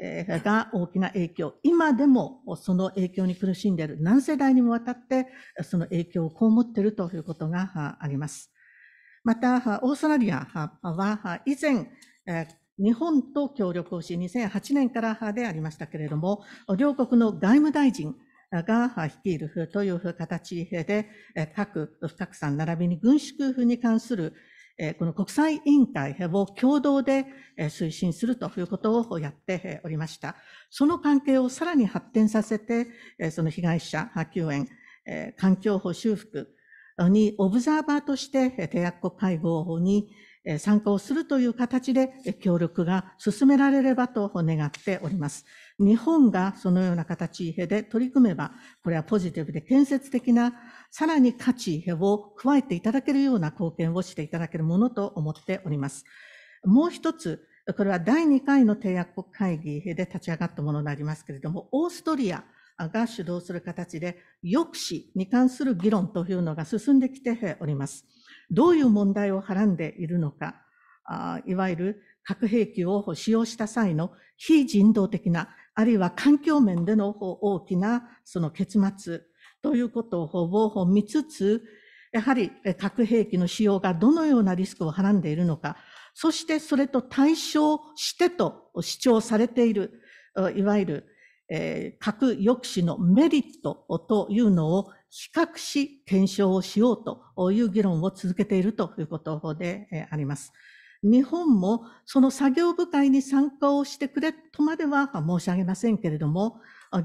が大きな影響、今でもその影響に苦しんでいる、何世代にもわたってその影響を被っているということがあります。また、オーストラリアは以前、日本と協力をし、2008年からでありましたけれども、両国の外務大臣が率いるという形で、核不拡散並びに軍縮に関するこの国際委員会を共同で推進するということをやっておりました。その関係をさらに発展させて、その被害者救援、環境保修復にオブザーバーとして締約国会合に参加をするという形で協力が進められればと願っております。日本がそのような形で取り組めば、これはポジティブで建設的な、さらに価値を加えていただけるような貢献をしていただけるものと思っております。もう一つ、これは第2回の締約国会議で立ち上がったものになりますけれども、オーストリア、が主導する形で、抑止に関する議論というのが進んできております。どういう問題をはらんでいるのか、いわゆる核兵器を使用した際の非人道的なあるいは環境面での大きなその結末ということを見つつ、やはり核兵器の使用がどのようなリスクをはらんでいるのか、そしてそれと対象してと主張されている、いわゆる、核抑止のメリットというのを比較し検証をしようという議論を続けているということであります。日本もその作業部会に参加をしてくれとまでは申し上げませんけれども、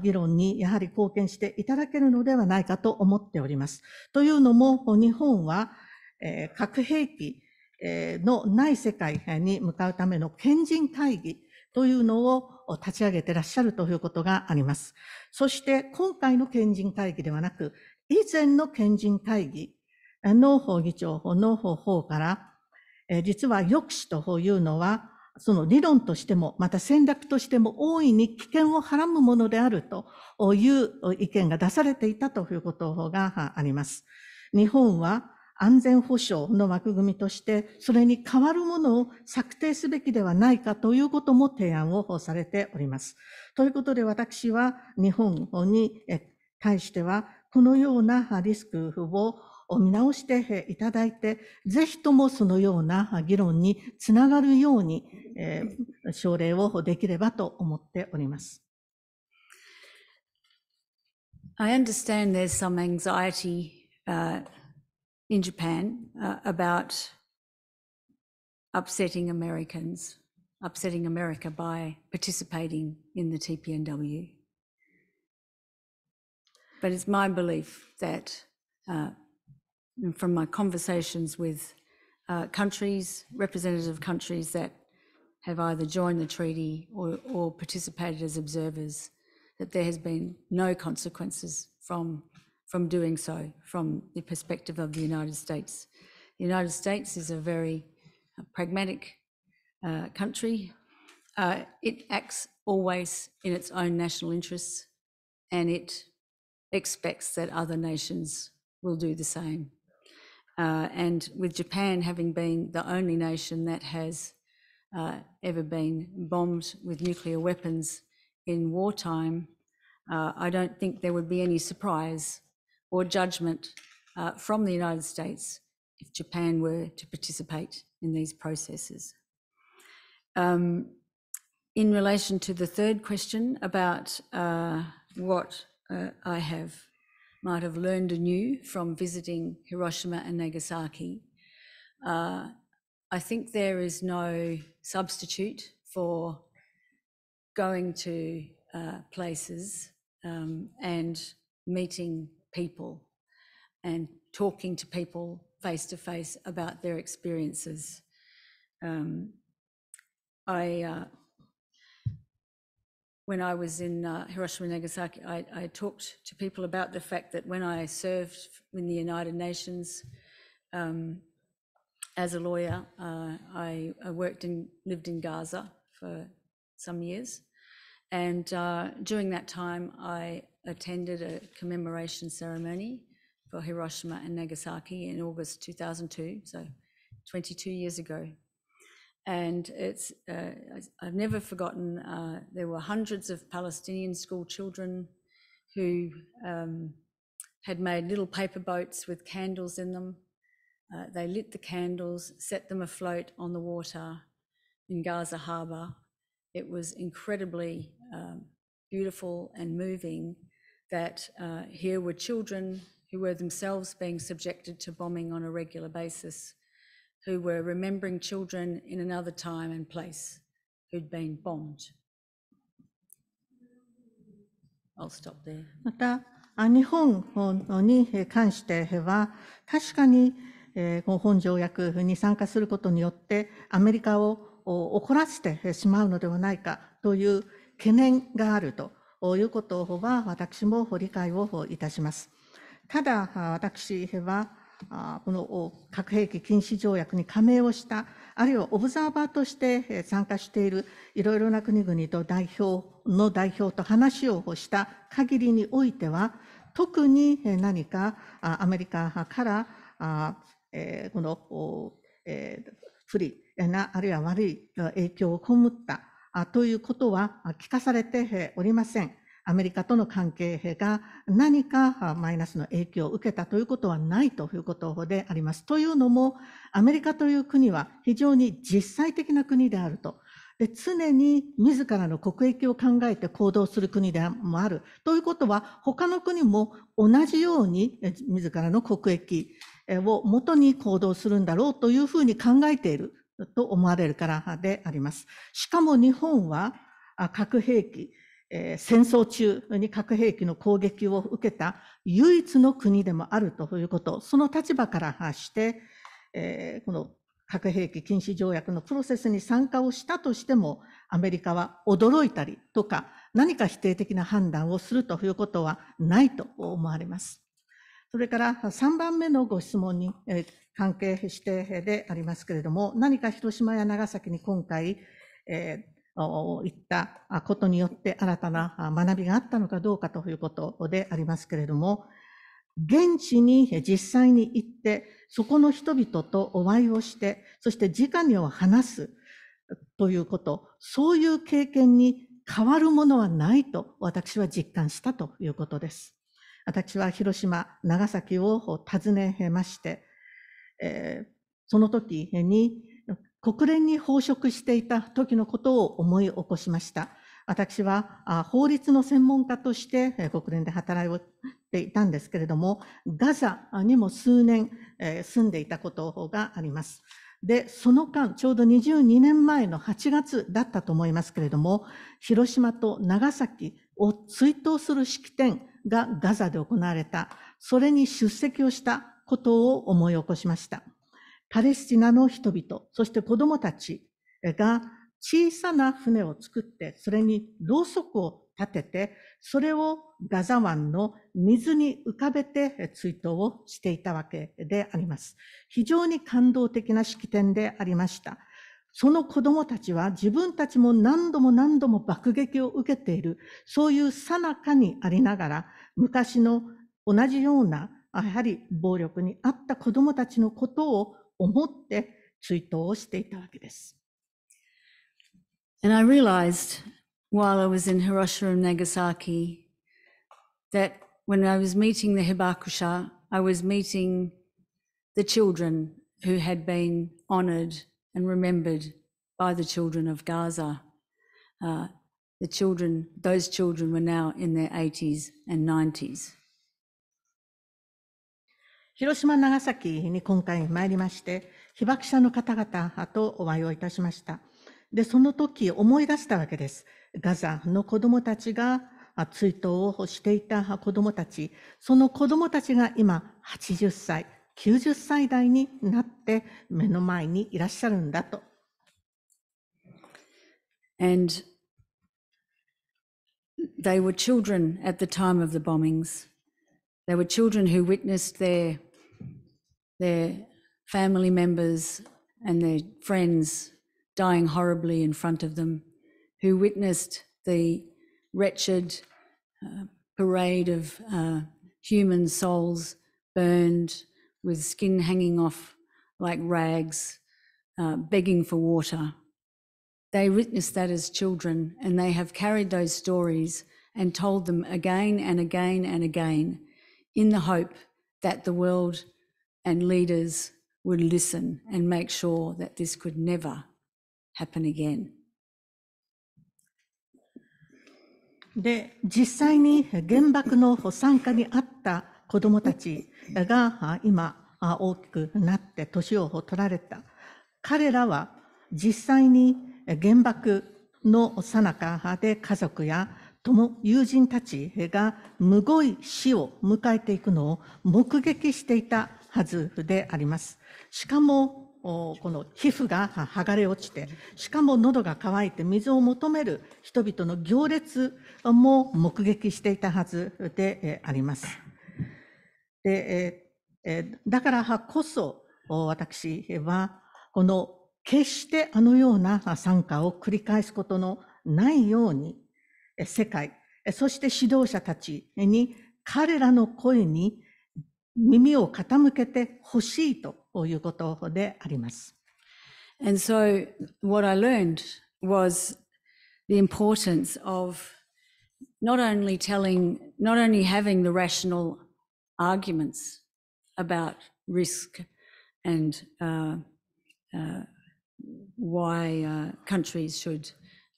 議論にやはり貢献していただけるのではないかと思っております。というのも、日本は、え核兵器、のない世界に向かうための賢人会議というのを立ち上げてらっしゃるということがあります。そして今回の賢人会議ではなく、以前の賢人会議の議長の方から、え実は抑止というのは、その理論としても、また戦略としても大いに危険をはらむものであるという意見が出されていたということがあります。日本は安全保障の枠組みとして、それに代わるものを策定すべきではないかということも提案をされております。ということで私は日本に対しては、このようなリスクを見直していただいて、ぜひともそのような議論につながるように、えー、奨励をできればと思っております。I understand there's some anxiety、uh, in Japan、uh, about upsetting Americans, upsetting America by participating in the TPNW. But it's my belief that uh, from my conversations with uh, countries, representative countries that have either joined the treaty or, or participated as observers, that there has been no consequences from, from doing so from the perspective of the United States. The United States is a very uh, pragmatic uh, country. Uh, it acts always in its own national interests and it expects that other nations will do the same. Uh, and with Japan having been the only nation that has uh, ever been bombed with nuclear weapons in wartime, uh, I don't think there would be any surprise or judgment uh, from the United States if Japan were to participate in these processes. Um, in relation to the third question about uh, what uh, I have might have learned anew from visiting Hiroshima and Nagasaki. Uh, I think there is no substitute for going to uh, places um, and meeting people and talking to people face to face about their experiences. Um, I uh, when I was in uh, Hiroshima and Nagasaki, I, I, talked to people about the fact that when I served in the United Nations um, as a lawyer, uh, I, I, worked and lived in Gaza for some years. And uh, during that time, I attended a commemoration ceremony for Hiroshima and Nagasaki in August 2002, so 22 years ago and it's, uh, I've never forgotten, uh, there were hundreds of Palestinian school children who um, had made little paper boats with candles in them. Uh, they lit the candles, set them afloat on the water in Gaza harbour. It was incredibly um, beautiful and moving that uh, here were children who were themselves being subjected to bombing on a regular basis who were remembering children in another time and place who'd been bombed. I'll stop there. また日本に関しては確かに本条約に参加することによってアメリカを怒らせてしまうのではないかという懸念があるということは私も理解をいたします。ただ私はあこの核兵器禁止条約に加盟をした、あるいはオブザーバーとして参加しているいろいろな国々と代表の代表と話をした限りにおいては、特に何かアメリカからあ、えこの、え不利な、あるいは悪い影響を被ったということは聞かされておりません。アメリカとの関係が何かマイナスの影響を受けたということはないということであります。というのも、アメリカという国は非常に実際的な国であると。で常に自らの国益を考えて行動する国でもある。ということは、他の国も同じように自らの国益をもとに行動するんだろうというふうに考えていると思われるからであります。しかも日本は核兵器、えー、戦争中に核兵器の攻撃を受けた唯一の国でもあるということ、その立場からして、えー、この核兵器禁止条約のプロセスに参加をしたとしても、アメリカは驚いたりとか、何か否定的な判断をするということはないと思われます。それから3番目のご質問に関係してでありますけれども、何か広島や長崎に今回、えーいったことによって新たな学びがあったのかどうかということでありますけれども、現地に実際に行って、そこの人々とお会いをして、そして直にを話すということ、そういう経験に変わるものはないと私は実感したということです。私は広島、長崎を訪ねまして、えその時に国連に奉職していた時のことを思い起こしました。私は法律の専門家として国連で働いていたんですけれども、ガザにも数年住んでいたことがあります。で、その間、ちょうど22年前の8月だったと思いますけれども、広島と長崎を追悼する式典がガザで行われた、それに出席をしたことを思い起こしました。パレスチナの人々、そして子供たちが小さな船を作って、それにろうそくを立てて、それをガザ湾の水に浮かべて追悼をしていたわけであります。非常に感動的な式典でありました。その子供たちは自分たちも何度も何度も爆撃を受けている、そういう最中にありながら、昔の同じような、やはり暴力にあった子供たちのことを思って追悼をしていたわけです。And I realized while I was in Hiroshima and Nagasaki that when I was meeting the Hibakusha, I was meeting the children who had been honored and remembered by the children of Gaza. Uh, the children, those children were now in their 80s and 90s. 広島、長崎に今回参りまして、被爆者の方々とお会いをいたしました。で、その時思い出したわけです。ガザの子どもたちが追悼をしていた子どもたち、その子どもたちが今80歳、90歳代になって目の前にいらっしゃるんだと。And they were children at the time of the bombings. They were children who witnessed their their family members and their friends dying horribly in front of them, who witnessed the wretched uh, parade of uh, human souls burned with skin hanging off like rags, uh, begging for water. They witnessed that as children, and they have carried those stories and told them again and again and again in the hope that the world and leaders would listen and make sure that this could never happen again. で実際に原爆の参加にあった子どもたちが今大きくなって年を取られた彼らは実際に原爆のさなかで家族や友友人たちがむごい死を迎えていくのを目撃していたはずであります。しかも、この皮膚が剥がれ落ちて、しかも喉が渇いて水を求める人々の行列も目撃していたはずであります。でだからこそ、私は、この決してあのような参加を繰り返すことのないように、世界、そして指導者たちに彼らの声に耳を傾けてほしいということであります。And so what I learned was the importance of not only telling, not only having the rational arguments about risk and uh, uh, why uh, countries should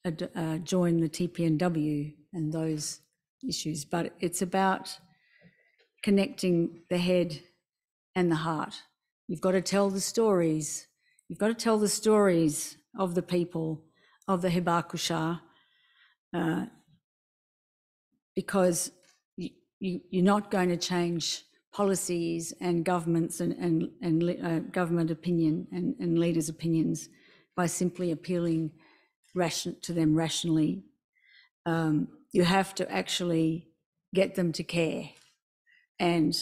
ad- uh, join the TPNW and those issues, but it's about connecting the head and the heart. You've got to tell the stories. You've got to tell the stories of the people of the Hibakusha uh, because you, you, you're not going to change policies and governments and, and, and uh, government opinion and, and leaders' opinions by simply appealing ration, to them rationally. Um, you have to actually get them to care. and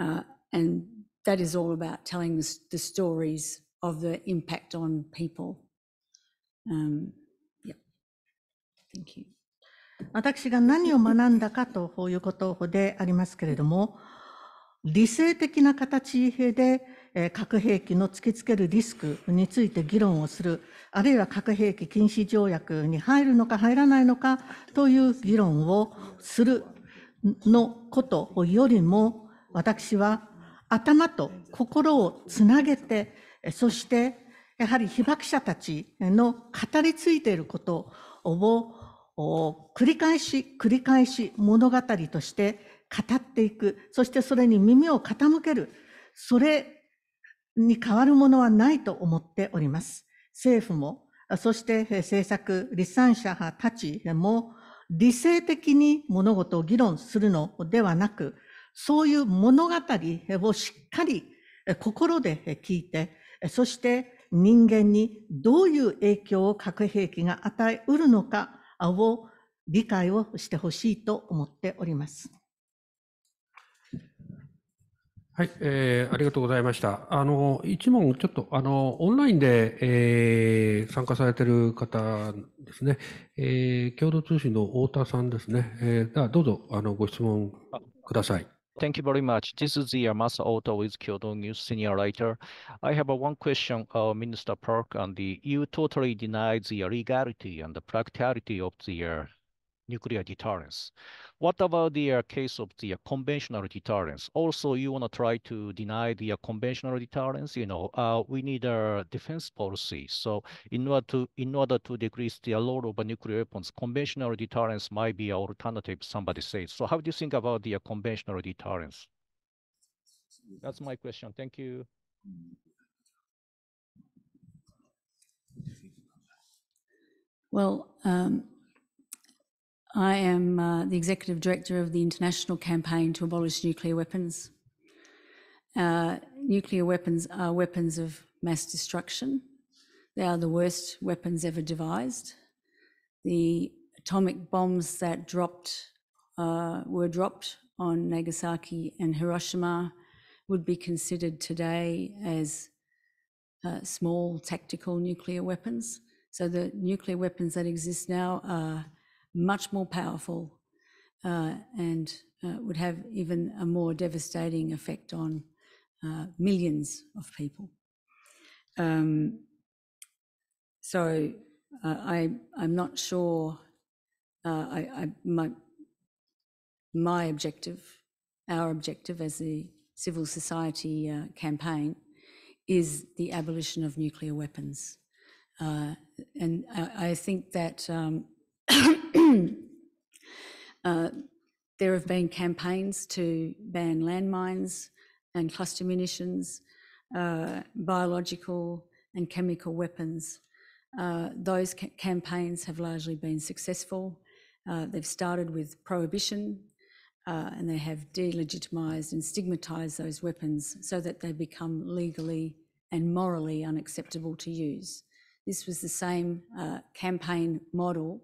uh, and that is all about telling the, the stories of the impact on people. Um, yeah. Thank you. 私が何を学んだかということでありますけれども、理性的な形で核兵器の突きつけるリスクについて議論をする、あるいは核兵器禁止条約に入るのか入らないのかという議論をするのことよりも、私は頭と心をつなげて、そしてやはり被爆者たちの語り継いでいることを繰り返し繰り返し物語として語っていく、そしてそれに耳を傾ける、それに変わるものはないと思っております。政府も、そして政策、立産者たちも、理性的に物事を議論するのではなく、そういう物語をしっかり心で聞いて、そして人間にどういう影響を核兵器が与えうるのかを理解をしてほしいと思っております。はい、えー、ありがとうございました。あの、一問、ちょっと、あの、オンラインで、えー、参加されてる方ですね、えー、共同通信の太田さんですね、えー、どうぞ、あの、ご質問ください。Thank you very much. This is the Yamasa Ota with Kyoto News senior writer. I have a one question, uh, Minister Park, on the EU totally denied the legality and the practicality of the nuclear deterrence. What about the uh, case of the uh, conventional deterrence? Also, you want to try to deny the uh, conventional deterrence. You know, uh, we need a uh, defense policy. So, in order to in order to decrease the load of nuclear weapons, conventional deterrence might be an alternative. Somebody says. So, how do you think about the uh, conventional deterrence? That's my question. Thank you. Well, um I am uh, the executive director of the International Campaign to Abolish Nuclear Weapons. Uh, nuclear weapons are weapons of mass destruction. They are the worst weapons ever devised. The atomic bombs that dropped uh, were dropped on Nagasaki and Hiroshima would be considered today as uh, small tactical nuclear weapons. So the nuclear weapons that exist now are much more powerful uh, and uh, would have even a more devastating effect on uh, millions of people. Um, so uh, I, I'm not sure. Uh, I, I, my, my objective, our objective as a civil society uh, campaign, is the abolition of nuclear weapons. Uh, and I, I, think that um, [COUGHS] uh, there have been campaigns to ban landmines and cluster munitions, uh, biological and chemical weapons. Uh, those ca campaigns have largely been successful. Uh, they've started with prohibition uh, and they have delegitimised and stigmatised those weapons so that they become legally and morally unacceptable to use. This was the same uh, campaign model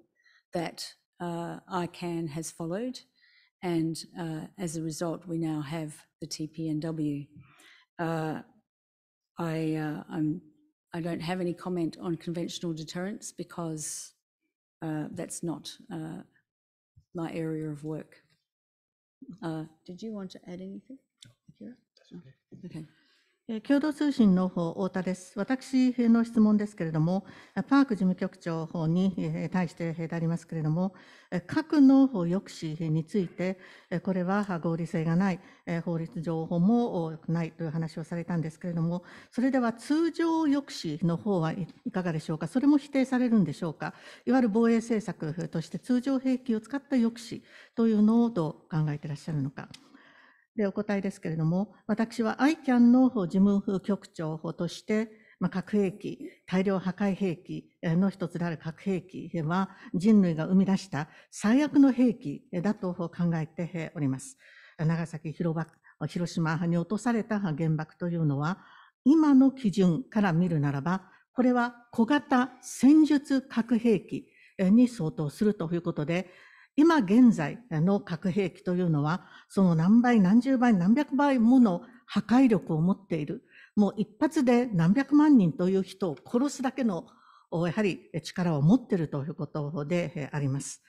that uh, ICANN has followed. And uh, as a result, we now have the TPNW. Uh, I, uh, I'm, I don't have any comment on conventional deterrence because uh, that's not uh, my area of work. did you want to add anything? No, that's okay. okay. 共同通信の太田です。私の質問ですけれども、パーク事務局長に対してでありますけれども、核の抑止について、これは合理性がない、法律情報もないという話をされたんですけれども、それでは通常抑止の方はいかがでしょうか、それも否定されるんでしょうか、いわゆる防衛政策として通常兵器を使った抑止というのをどう考えていらっしゃるのか。でお答えですけれども、私は ICAN の事務局長として、まあ、核兵器、大量破壊兵器の一つである核兵器は人類が生み出した最悪の兵器だと考えております。長崎広場、広島に落とされた原爆というのは、今の基準から見るならば、これは小型戦術核兵器に相当するということで、今現在の核兵器というのは、その何倍、何十倍、何百倍もの破壊力を持っている。もう一発で何百万人という人を殺すだけの、やはり力を持っているということであります。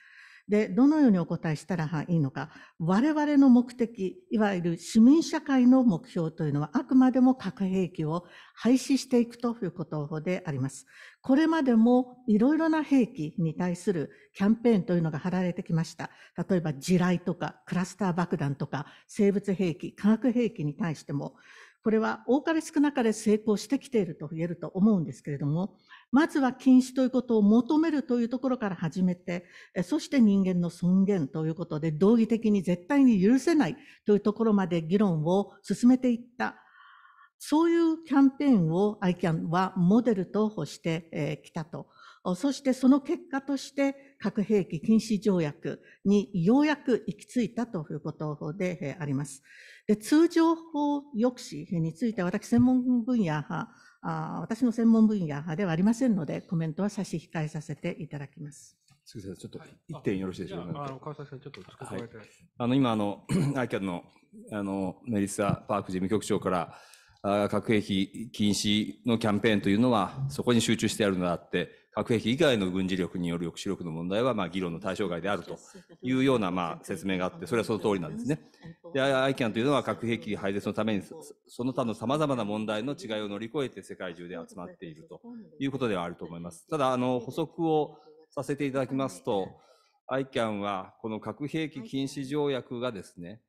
で、どのようにお答えしたらいいのか、我々の目的、いわゆる市民社会の目標というのは、あくまでも核兵器を廃止していくということであります。これまでもいろいろな兵器に対するキャンペーンというのが貼られてきました。例えば地雷とかクラスター爆弾とか生物兵器、化学兵器に対しても、これは多かれ少なかれ成功してきていると言えると思うんですけれども、まずは禁止ということを求めるというところから始めて、そして人間の尊厳ということで、道義的に絶対に許せないというところまで議論を進めていった。そういうキャンペーンを ICAN はモデルとしてきたと。そしてその結果として核兵器禁止条約にようやく行き着いたということであります。で通常法抑止については私専門分野あ私の専門分野ではありませんのでコメントは差し控えさせていただきます。ちょっと一点よろしいでしょうか。あの川崎さんちょっとはい、あの今あの i c a n のあのメリッサパーク事務局長からあ核兵器禁止のキャンペーンというのはそこに集中してあるのであって核兵器以外の軍事力による抑止力の問題は、まあ、議論の対象外であるというような、まあ、説明があって、それはその通りなんですね。で、ICAN というのは核兵器廃絶のために、その他の様々な問題の違いを乗り越えて世界中で集まっているということではあると思います。ただ、あの、補足をさせていただきますと、ICAN は、この核兵器禁止条約がですね、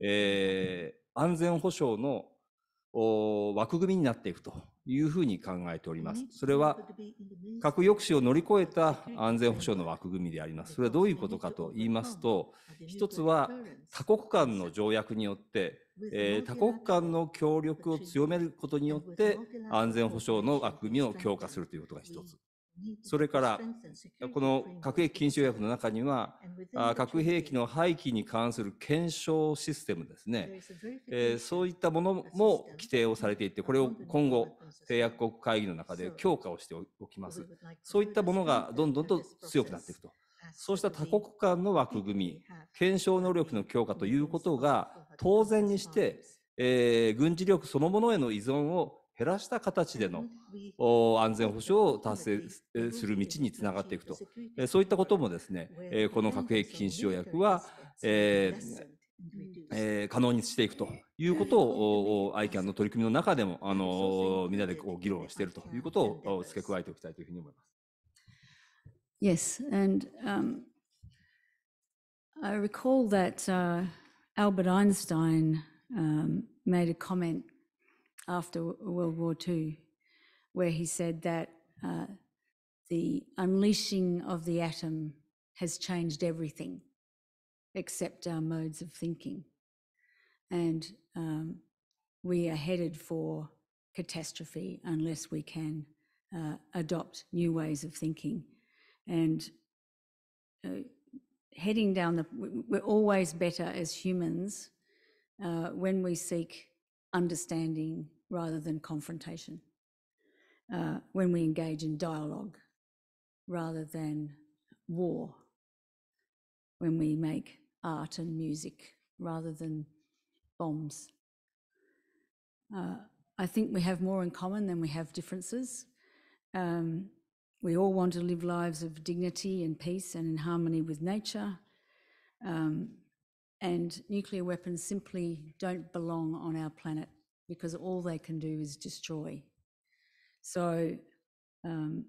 えー、安全保障の枠組みになっていくというふうに考えております。それは核抑止を乗り越えた安全保障の枠組みであります。それはどういうことかと言いますと、一つは多国間の条約によって、えー、多国間の協力を強めることによって安全保障の枠組みを強化するということが一つ。それから、この核兵器禁止条約の中には、核兵器の廃棄に関する検証システムですね、えそういったものも規定をされていて、これを今後、締約国会議の中で強化をしておきます。そういったものがどんどんと強くなっていくと。そうした多国間の枠組み、検証能力の強化ということが、当然にして、えー、軍事力そのものへの依存を減らした形での安全保障を達成する道につながっていくと、そういったこともですね、この核兵器禁止条約は、ええ可能にしていくということを ICAN の取り組みの中でもあのみんなでこう議論しているということを付け加えておきたいというふうに思います。Yes, and、um, I recall that、uh, Albert Einstein um, made a comment after World War II, where he said that uh, the unleashing of the atom has changed everything except our modes of thinking. And um, we are headed for catastrophe unless we can uh, adopt new ways of thinking. And uh, heading down the, we're always better as humans uh, when we seek understanding rather than confrontation, uh, when we engage in dialogue rather than war, when we make art and music rather than bombs. Uh, I think we have more in common than we have differences. Um, we all want to live lives of dignity and peace and in harmony with nature. Um, and nuclear weapons simply don't belong on our planet. because all they can do is destroy. So um,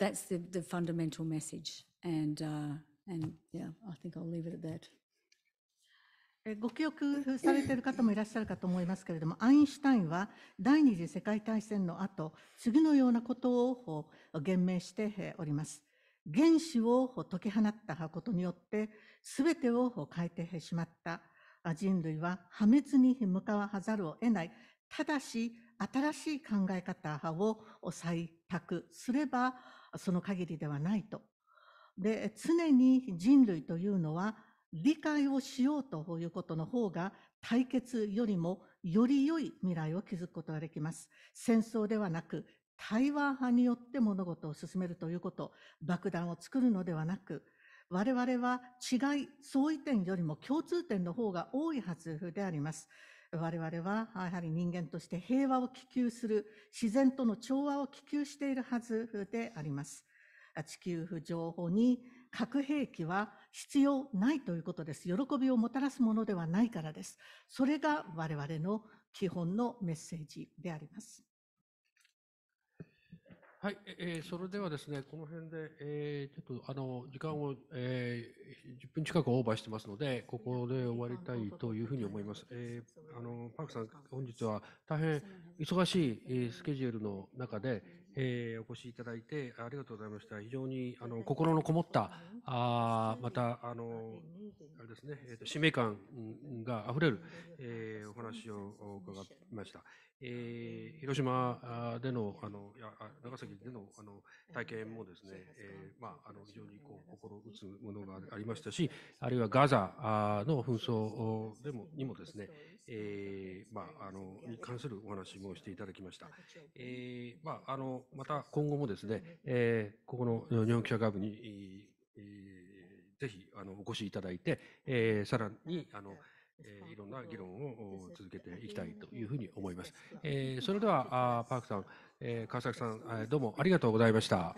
that's the, the fundamental message. And, uh, and yeah, I think I'll leave it at that. ご記憶されている方もいらっしゃるかと思いますけれども、アインシュタインは第二次世界大戦の後、次のようなことを言明しております。原子を解き放ったことによって、すべてを変えてしまった人類は破滅に向かわざるを得ない。ただし、新しい考え方を採択すれば、その限りではないと。で、常に人類というのは、理解をしようということの方が、対決よりもより良い未来を築くことができます。戦争ではなく、対話派によって物事を進めるということ、爆弾を作るのではなく、我々は違い、相違点よりも共通点の方が多いはずであります。我々はやはり人間として平和を希求する、自然との調和を希求しているはずであります。地球不情報に核兵器は必要ないということです。喜びをもたらすものではないからです。それが我々の基本のメッセージであります。はい、えー、それではですね、この辺で、えー、ちょっとあの時間を、えー、10分近くオーバーしてますので、ここで終わりたいというふうに思います。えー、あのパクさん、本日は大変忙しいスケジュールの中で、えー、お越しいただいてありがとうございました。非常にあの心のこもった、あまたあのあれですね、えーと、使命感があふれる、えー、お話を伺いました。えー、広島での、あの、いや、長崎での、あの、体験もですね、えー、まあ、あの、非常にこう、心打つものがありましたし、あるいはガザの紛争でも、にもですね、えー、まあ、あの、に関するお話もしていただきました。えー、まあ、あの、また今後もですね、えー、ここの日本記者会部に、えー、ぜひ、あの、お越しいただいて、えー、さらに、あの、えー、いろんな議論を続けていきたいというふうに思います。えー、それでは、あパークさん、えー、川崎さん、どうもありがとうございました。